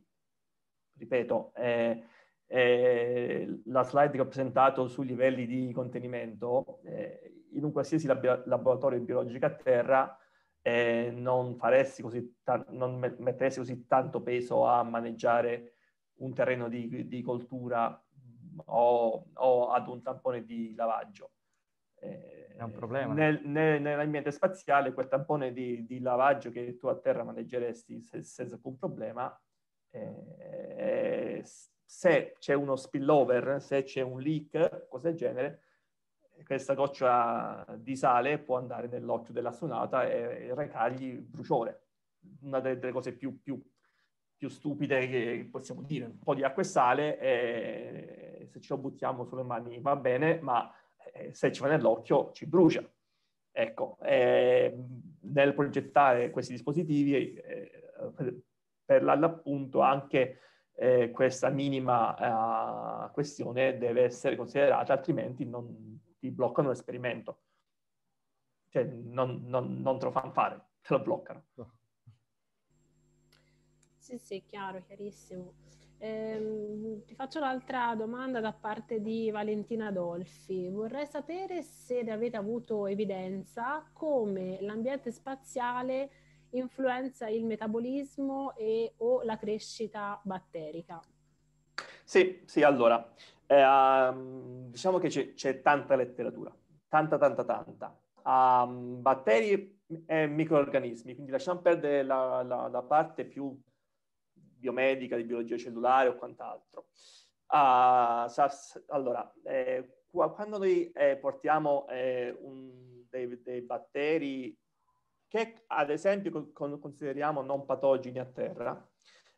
Ripeto, eh, eh, la slide che ho presentato sui livelli di contenimento, eh, in un qualsiasi lab- laboratorio biologico a terra, eh, non, ta- non metteresti così tanto peso a maneggiare un terreno di, di coltura mm, o, o, ad un tampone di lavaggio. Eh, è un problema. Nel, nel, nell'ambiente spaziale quel tampone di, di, lavaggio che tu a terra maneggeresti se, senza alcun problema, eh, se c'è uno spillover, se c'è un leak, cose del genere, questa goccia di sale può andare nell'occhio dell'astronauta e, e recargli bruciore. Una delle, delle cose più, più, più, stupide che possiamo dire, un po' di acqua e sale e se ce lo buttiamo sulle mani va bene, ma eh, se ci va nell'occhio ci brucia. Ecco, eh, nel progettare questi dispositivi, eh, per l'appunto anche eh, questa minima questione deve essere considerata, altrimenti non ti bloccano l'esperimento. Cioè, non, non, non te lo fanno fare, te lo bloccano. Sì, sì, chiaro, chiarissimo. Eh, ti faccio un'altra domanda da parte di Valentina Dolfi. Vorrei sapere se ne avete avuto evidenza come l'ambiente spaziale influenza il metabolismo e o la crescita batterica. Sì, sì, allora, eh, diciamo che c'è, c'è, tanta letteratura, tanta, tanta, tanta. Um, batteri e eh, microorganismi, quindi lasciamo perdere la, la, la parte più biomedica, di biologia cellulare o quant'altro. Ah, SARS, allora, eh, quando noi eh, portiamo eh, un, dei, dei, batteri che ad esempio con, consideriamo non patogeni a terra,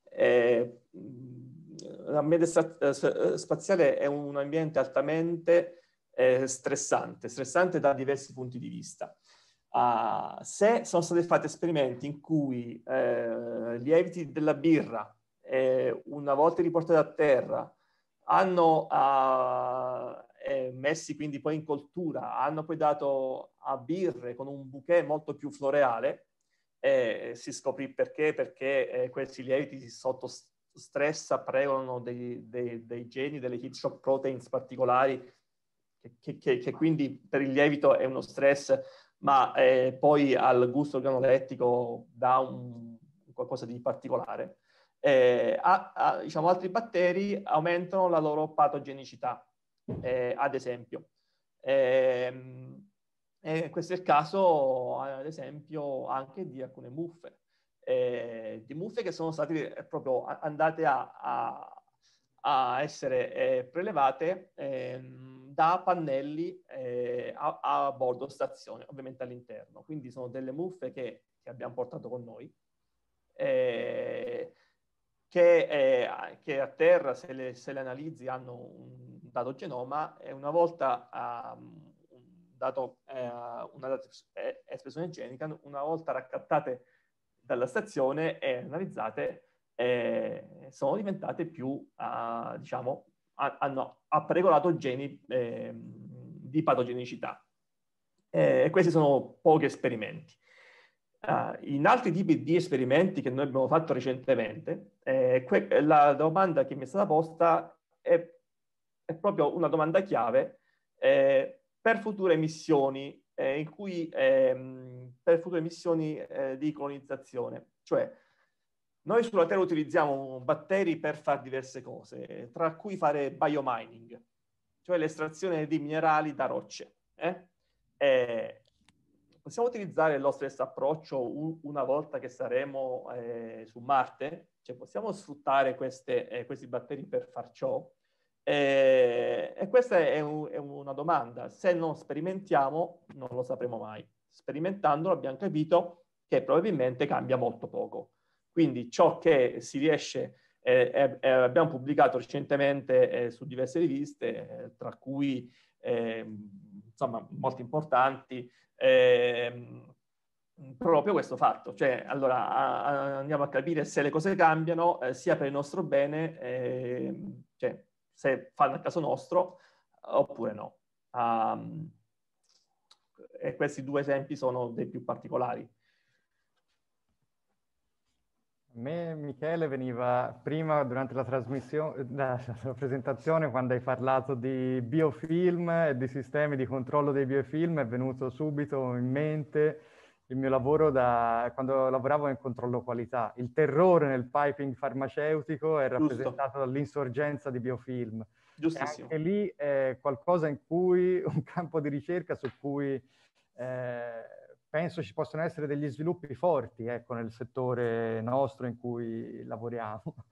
eh, mm, l'ambiente eh, eh, spaziale è un ambiente altamente stressante, stressante da diversi punti di vista. Uh, se sono stati fatti esperimenti in cui eh, lieviti della birra una volta riportati a terra hanno eh, eh, messi quindi poi in coltura, hanno poi dato a birre con un bouquet molto più floreale e si scoprì perché, perché eh, questi lieviti sotto stress pregono dei, dei, dei, geni, delle heat shock proteins particolari che, che, che, quindi per il lievito è uno stress, ma eh, poi al gusto organolettico dà un, qualcosa di particolare eh, a, a, diciamo, altri batteri aumentano la loro patogenicità, eh, ad esempio. Eh, questo è il caso, ad esempio, anche di alcune muffe, eh, di muffe che sono state eh, proprio andate a, a essere eh, prelevate ehm, da pannelli a, bordo stazione, ovviamente all'interno. Quindi sono delle muffe che, che abbiamo portato con noi. Eh, che, è, eh, che a terra, se le, se le, analizzi, hanno un dato genoma e una volta um, un dato, eh, una data eh, espressione genica, una volta raccattate dalla stazione e analizzate, eh, sono diventate più, uh, diciamo, a, hanno appregolato geni eh, di patogenicità. Eh, questi sono pochi esperimenti. Uh, in altri tipi di esperimenti che noi abbiamo fatto recentemente, eh, que- eh, la domanda che mi è stata posta è, è proprio una domanda chiave eh, per future missioni, eh, in cui, ehm, per future missioni eh, di colonizzazione. Cioè, noi sulla Terra utilizziamo batteri per fare diverse cose, tra cui fare biomining, cioè l'estrazione di minerali da rocce. Eh? eh possiamo utilizzare lo stesso approccio una volta che saremo eh, su Marte? Cioè possiamo sfruttare queste, eh, questi batteri per far ciò? Eh, e questa è, un, è, una domanda. Se non sperimentiamo, non lo sapremo mai. Sperimentandolo abbiamo capito che probabilmente cambia molto poco. Quindi ciò che si riesce, eh, abbiamo pubblicato recentemente eh, su diverse riviste, eh, tra cui ehm, insomma, molto importanti, ehm, proprio questo fatto. Cioè, allora, a, a, andiamo a capire se le cose cambiano eh, sia per il nostro bene, eh, cioè, se fanno a caso nostro, oppure no. Um, e questi due esempi sono dei più particolari me Michele veniva prima durante la trasmissione, la, presentazione quando hai parlato di biofilm e di sistemi di controllo dei biofilm è venuto subito in mente il mio lavoro da quando lavoravo in controllo qualità. Il terrore nel piping farmaceutico è rappresentato Giusto. dall'insorgenza di biofilm. Giustissimo. E anche lì è qualcosa in cui <laughs> un campo di ricerca su cui eh, penso ci possano essere degli sviluppi forti ecco, nel settore nostro in cui lavoriamo. <laughs>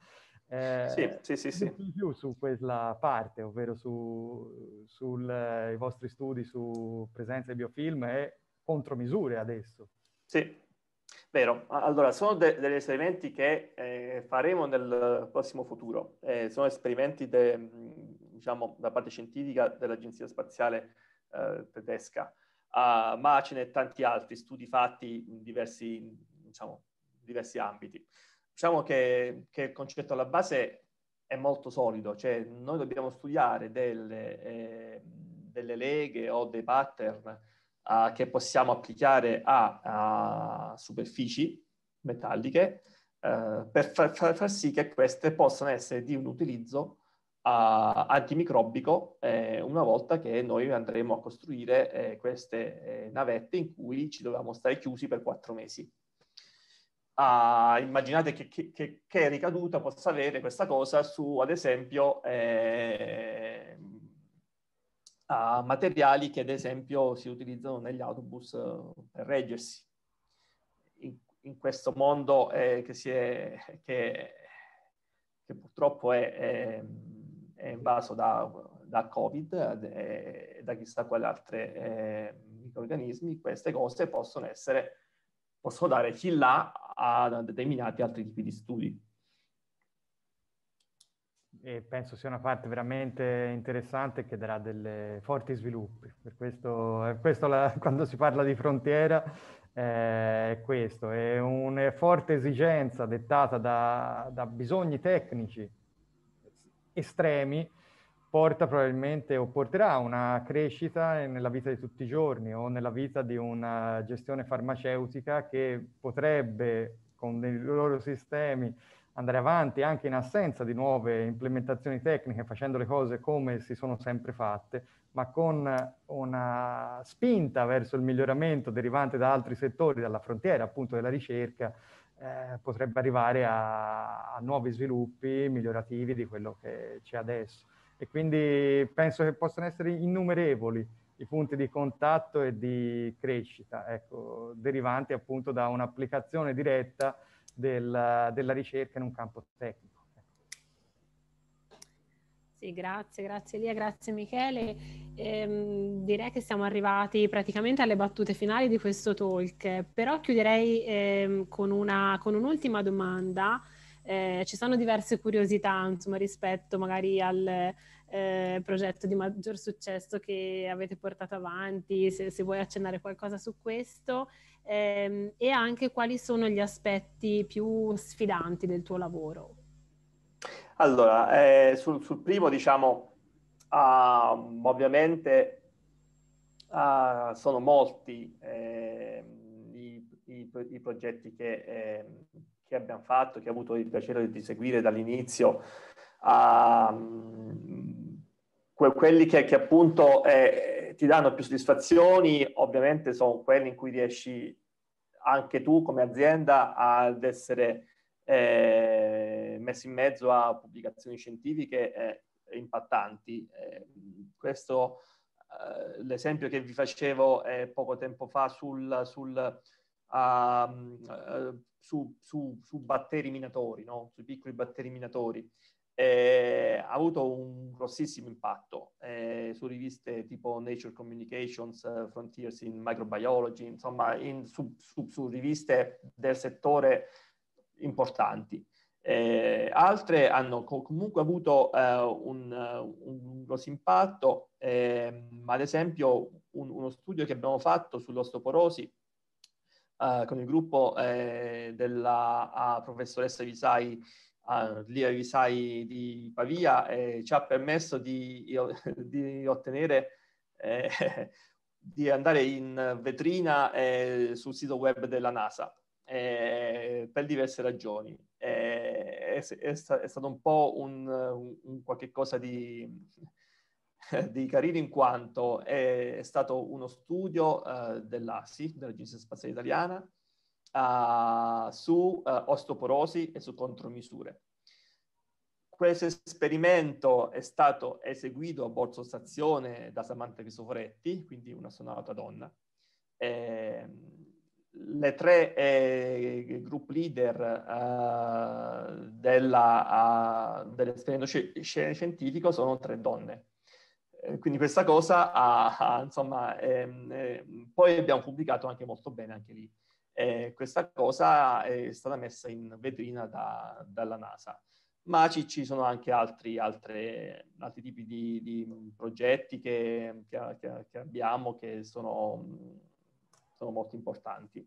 Eh, sì, sì, sì, sì. Di più su quella parte, ovvero sui eh, vostri studi su presenza di biofilm e contromisure adesso. Sì, vero. Allora, sono de- degli esperimenti che eh, faremo nel prossimo futuro. Eh, sono esperimenti, de, diciamo, da parte scientifica dell'Agenzia Spaziale eh, tedesca uh, ma ce ne tanti altri studi fatti in diversi, diciamo, diversi ambiti. Diciamo che, che, il concetto alla base è molto solido, cioè noi dobbiamo studiare delle, eh, delle leghe o dei pattern uh, che possiamo applicare a, a superfici metalliche uh, per far, far, far sì che queste possano essere di un utilizzo a, antimicrobico eh, una volta che noi andremo a costruire eh, queste eh, navette in cui ci dovevamo stare chiusi per quattro mesi. Ah, immaginate che, che, che, che, ricaduta possa avere questa cosa su, ad esempio, eh, materiali che ad esempio si utilizzano negli autobus eh, per reggersi. In, in questo mondo eh, che, si è, che, purtroppo è, è ehm, è invaso da, da Covid e eh, da chissà quali altri eh, microorganismi, queste cose possono essere, possono dare fin là a determinati altri tipi di studi. E penso sia una parte veramente interessante che darà delle forti sviluppi. Per questo, questo la, <laughs> quando si parla di frontiera eh, questo, è una forte esigenza dettata da, da bisogni tecnici estremi porta probabilmente o porterà una crescita nella vita di tutti i giorni o nella vita di una gestione farmaceutica che potrebbe con i loro sistemi andare avanti anche in assenza di nuove implementazioni tecniche, facendo le cose come si sono sempre fatte, ma con una spinta verso il miglioramento derivante da altri settori, dalla frontiera appunto della ricerca, eh, potrebbe arrivare a, a, nuovi sviluppi migliorativi di quello che c'è adesso. E quindi penso che possano essere innumerevoli i punti di contatto e di crescita, ecco, derivanti appunto da un'applicazione diretta del, della ricerca in un campo tecnico. Sì, grazie, grazie Lia, grazie Michele. Ehm, direi che siamo arrivati praticamente alle battute finali di questo talk, però chiuderei ehm, con, una, con un'ultima domanda. Eh, ci sono diverse curiosità insomma, rispetto magari al eh, progetto di maggior successo che avete portato avanti, se, se vuoi accennare qualcosa su questo, ehm, e anche quali sono gli aspetti più sfidanti del tuo lavoro. Allora, eh, sul, sul, primo diciamo, uh, ovviamente uh, sono molti eh, i, i, i, progetti che, eh, che, abbiamo fatto, che ho avuto il piacere di seguire dall'inizio, uh, que- quelli che, che appunto eh, ti danno più soddisfazioni, ovviamente sono quelli in cui riesci anche tu come azienda ad essere eh, messo in mezzo a pubblicazioni scientifiche impattanti. Eh, questo eh, l'esempio che vi facevo eh, poco tempo fa sul, sul, uh, su, su, su, batteri minatori, no? sui piccoli batteri minatori, eh, ha avuto un grossissimo impatto eh, su riviste tipo Nature Communications, Frontiers in Microbiology, insomma in, su, su riviste del settore importanti. Eh, altre hanno comunque avuto eh, un, un, grosso impatto, eh, ad esempio un, uno studio che abbiamo fatto sull'ostoporosi eh, con il gruppo eh, della ah, professoressa Visai, ah, Lia Visai di Pavia, eh, ci ha permesso di, <laughs> di ottenere <laughs> di andare in vetrina sul sito web della NASA per diverse ragioni è, è, è stato un po' un, un, un qualche cosa di, <laughs> di, carino in quanto è, è stato uno studio uh, eh, dell'ASI, dell'Agenzia Spaziale Italiana, uh, su uh, osteoporosi e su contromisure. Questo esperimento è stato eseguito a bordo stazione da Samantha Cristoforetti, quindi una sonata donna, e, ehm, le tre eh, group leader eh, della, uh, dell'esperimento scientifico sono tre donne. Eh, quindi questa cosa, ha, ha, insomma, ehm, ehm, poi abbiamo pubblicato anche molto bene anche lì. Eh, questa cosa è stata messa in vetrina da, dalla NASA ma ci, ci, sono anche altri, altre, altri tipi di, di progetti che, che, che, abbiamo che sono sono molto importanti.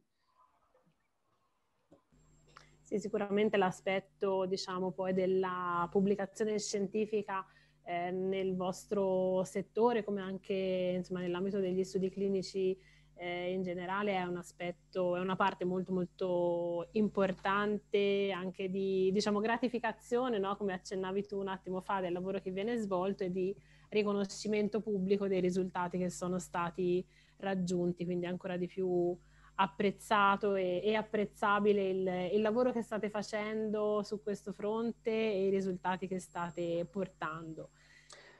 Sì, sicuramente l'aspetto, diciamo, poi della pubblicazione scientifica eh, nel vostro settore, come anche insomma, nell'ambito degli studi clinici eh, in generale, è un aspetto, è una parte molto molto importante anche di diciamo, gratificazione, no? come accennavi tu un attimo fa, del lavoro che viene svolto e di riconoscimento pubblico dei risultati che sono stati raggiunti, quindi è ancora di più apprezzato e, e apprezzabile il, il, lavoro che state facendo su questo fronte e i risultati che state portando.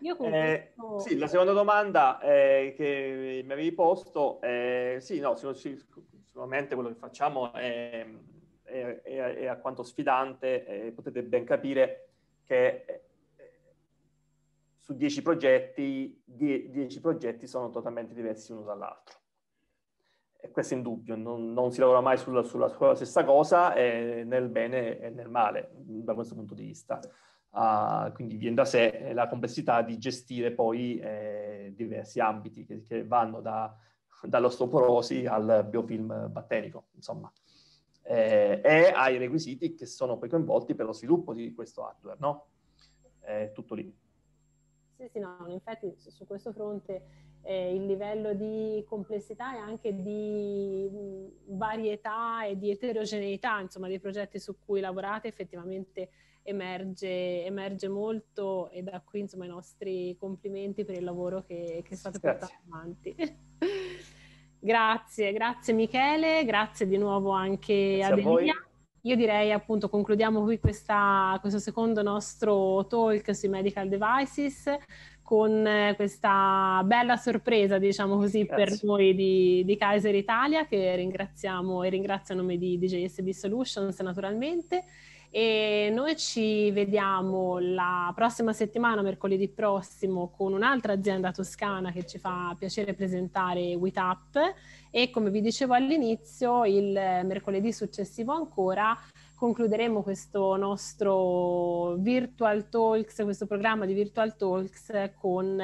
Io con eh, questo... Sì, la seconda domanda eh, che mi avevi posto, eh, sì, no, sicuramente quello che facciamo è, è, è, è alquanto sfidante, eh, potete ben capire che su dieci progetti, dieci progetti sono totalmente diversi uno dall'altro. E questo è indubbio, non, non si lavora mai sulla, sulla, sulla stessa cosa eh, nel bene e nel male, da questo punto di vista. Uh, quindi viene da sé la complessità di gestire poi eh, diversi ambiti che, che vanno da, dall'ostoporosi al biofilm batterico, insomma, eh, e ai requisiti che sono poi coinvolti per lo sviluppo di questo hardware, no? È tutto lì. Sì, sì, no, infatti su questo fronte eh, il livello di complessità e anche di varietà e di eterogeneità, insomma, dei progetti su cui lavorate effettivamente emerge, emerge molto e da qui, insomma, i nostri complimenti per il lavoro che, che state portando avanti. <laughs> grazie, grazie Michele, grazie di nuovo anche grazie a Delia. Io direi appunto concludiamo qui questa, questo secondo nostro talk sui medical devices con eh, questa bella sorpresa, diciamo così, Grazie. per noi di, di, Kaiser Italia, che ringraziamo e ringrazio a nome di, di JSB Solutions naturalmente e noi ci vediamo la prossima settimana, mercoledì prossimo, con un'altra azienda toscana che ci fa piacere presentare WITAP e come vi dicevo all'inizio, il mercoledì successivo ancora concluderemo questo nostro Virtual Talks, questo programma di Virtual Talks con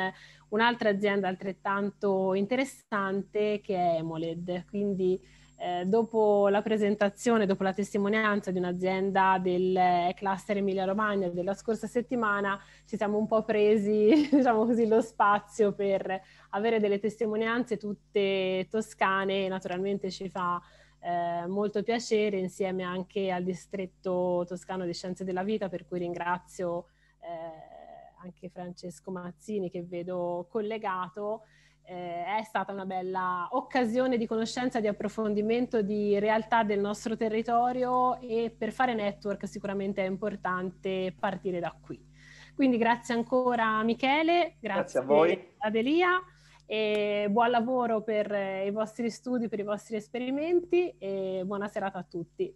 un'altra azienda altrettanto interessante che è Emoled. Quindi eh, dopo la presentazione, dopo la testimonianza di un'azienda del eh, cluster Emilia Romagna della scorsa settimana, ci siamo un po' presi, <laughs> diciamo così, lo spazio per avere delle testimonianze tutte toscane e naturalmente ci fa eh, molto piacere insieme anche al distretto toscano di scienze della vita per cui ringrazio eh, anche Francesco Mazzini che vedo collegato eh, è stata una bella occasione di conoscenza, di approfondimento di realtà del nostro territorio e per fare network sicuramente è importante partire da qui. Quindi grazie ancora Michele, grazie, grazie a voi Adelia e buon lavoro per eh, i vostri studi, per i vostri esperimenti e buona serata a tutti.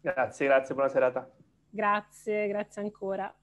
Grazie, grazie, buona serata. Grazie, grazie ancora.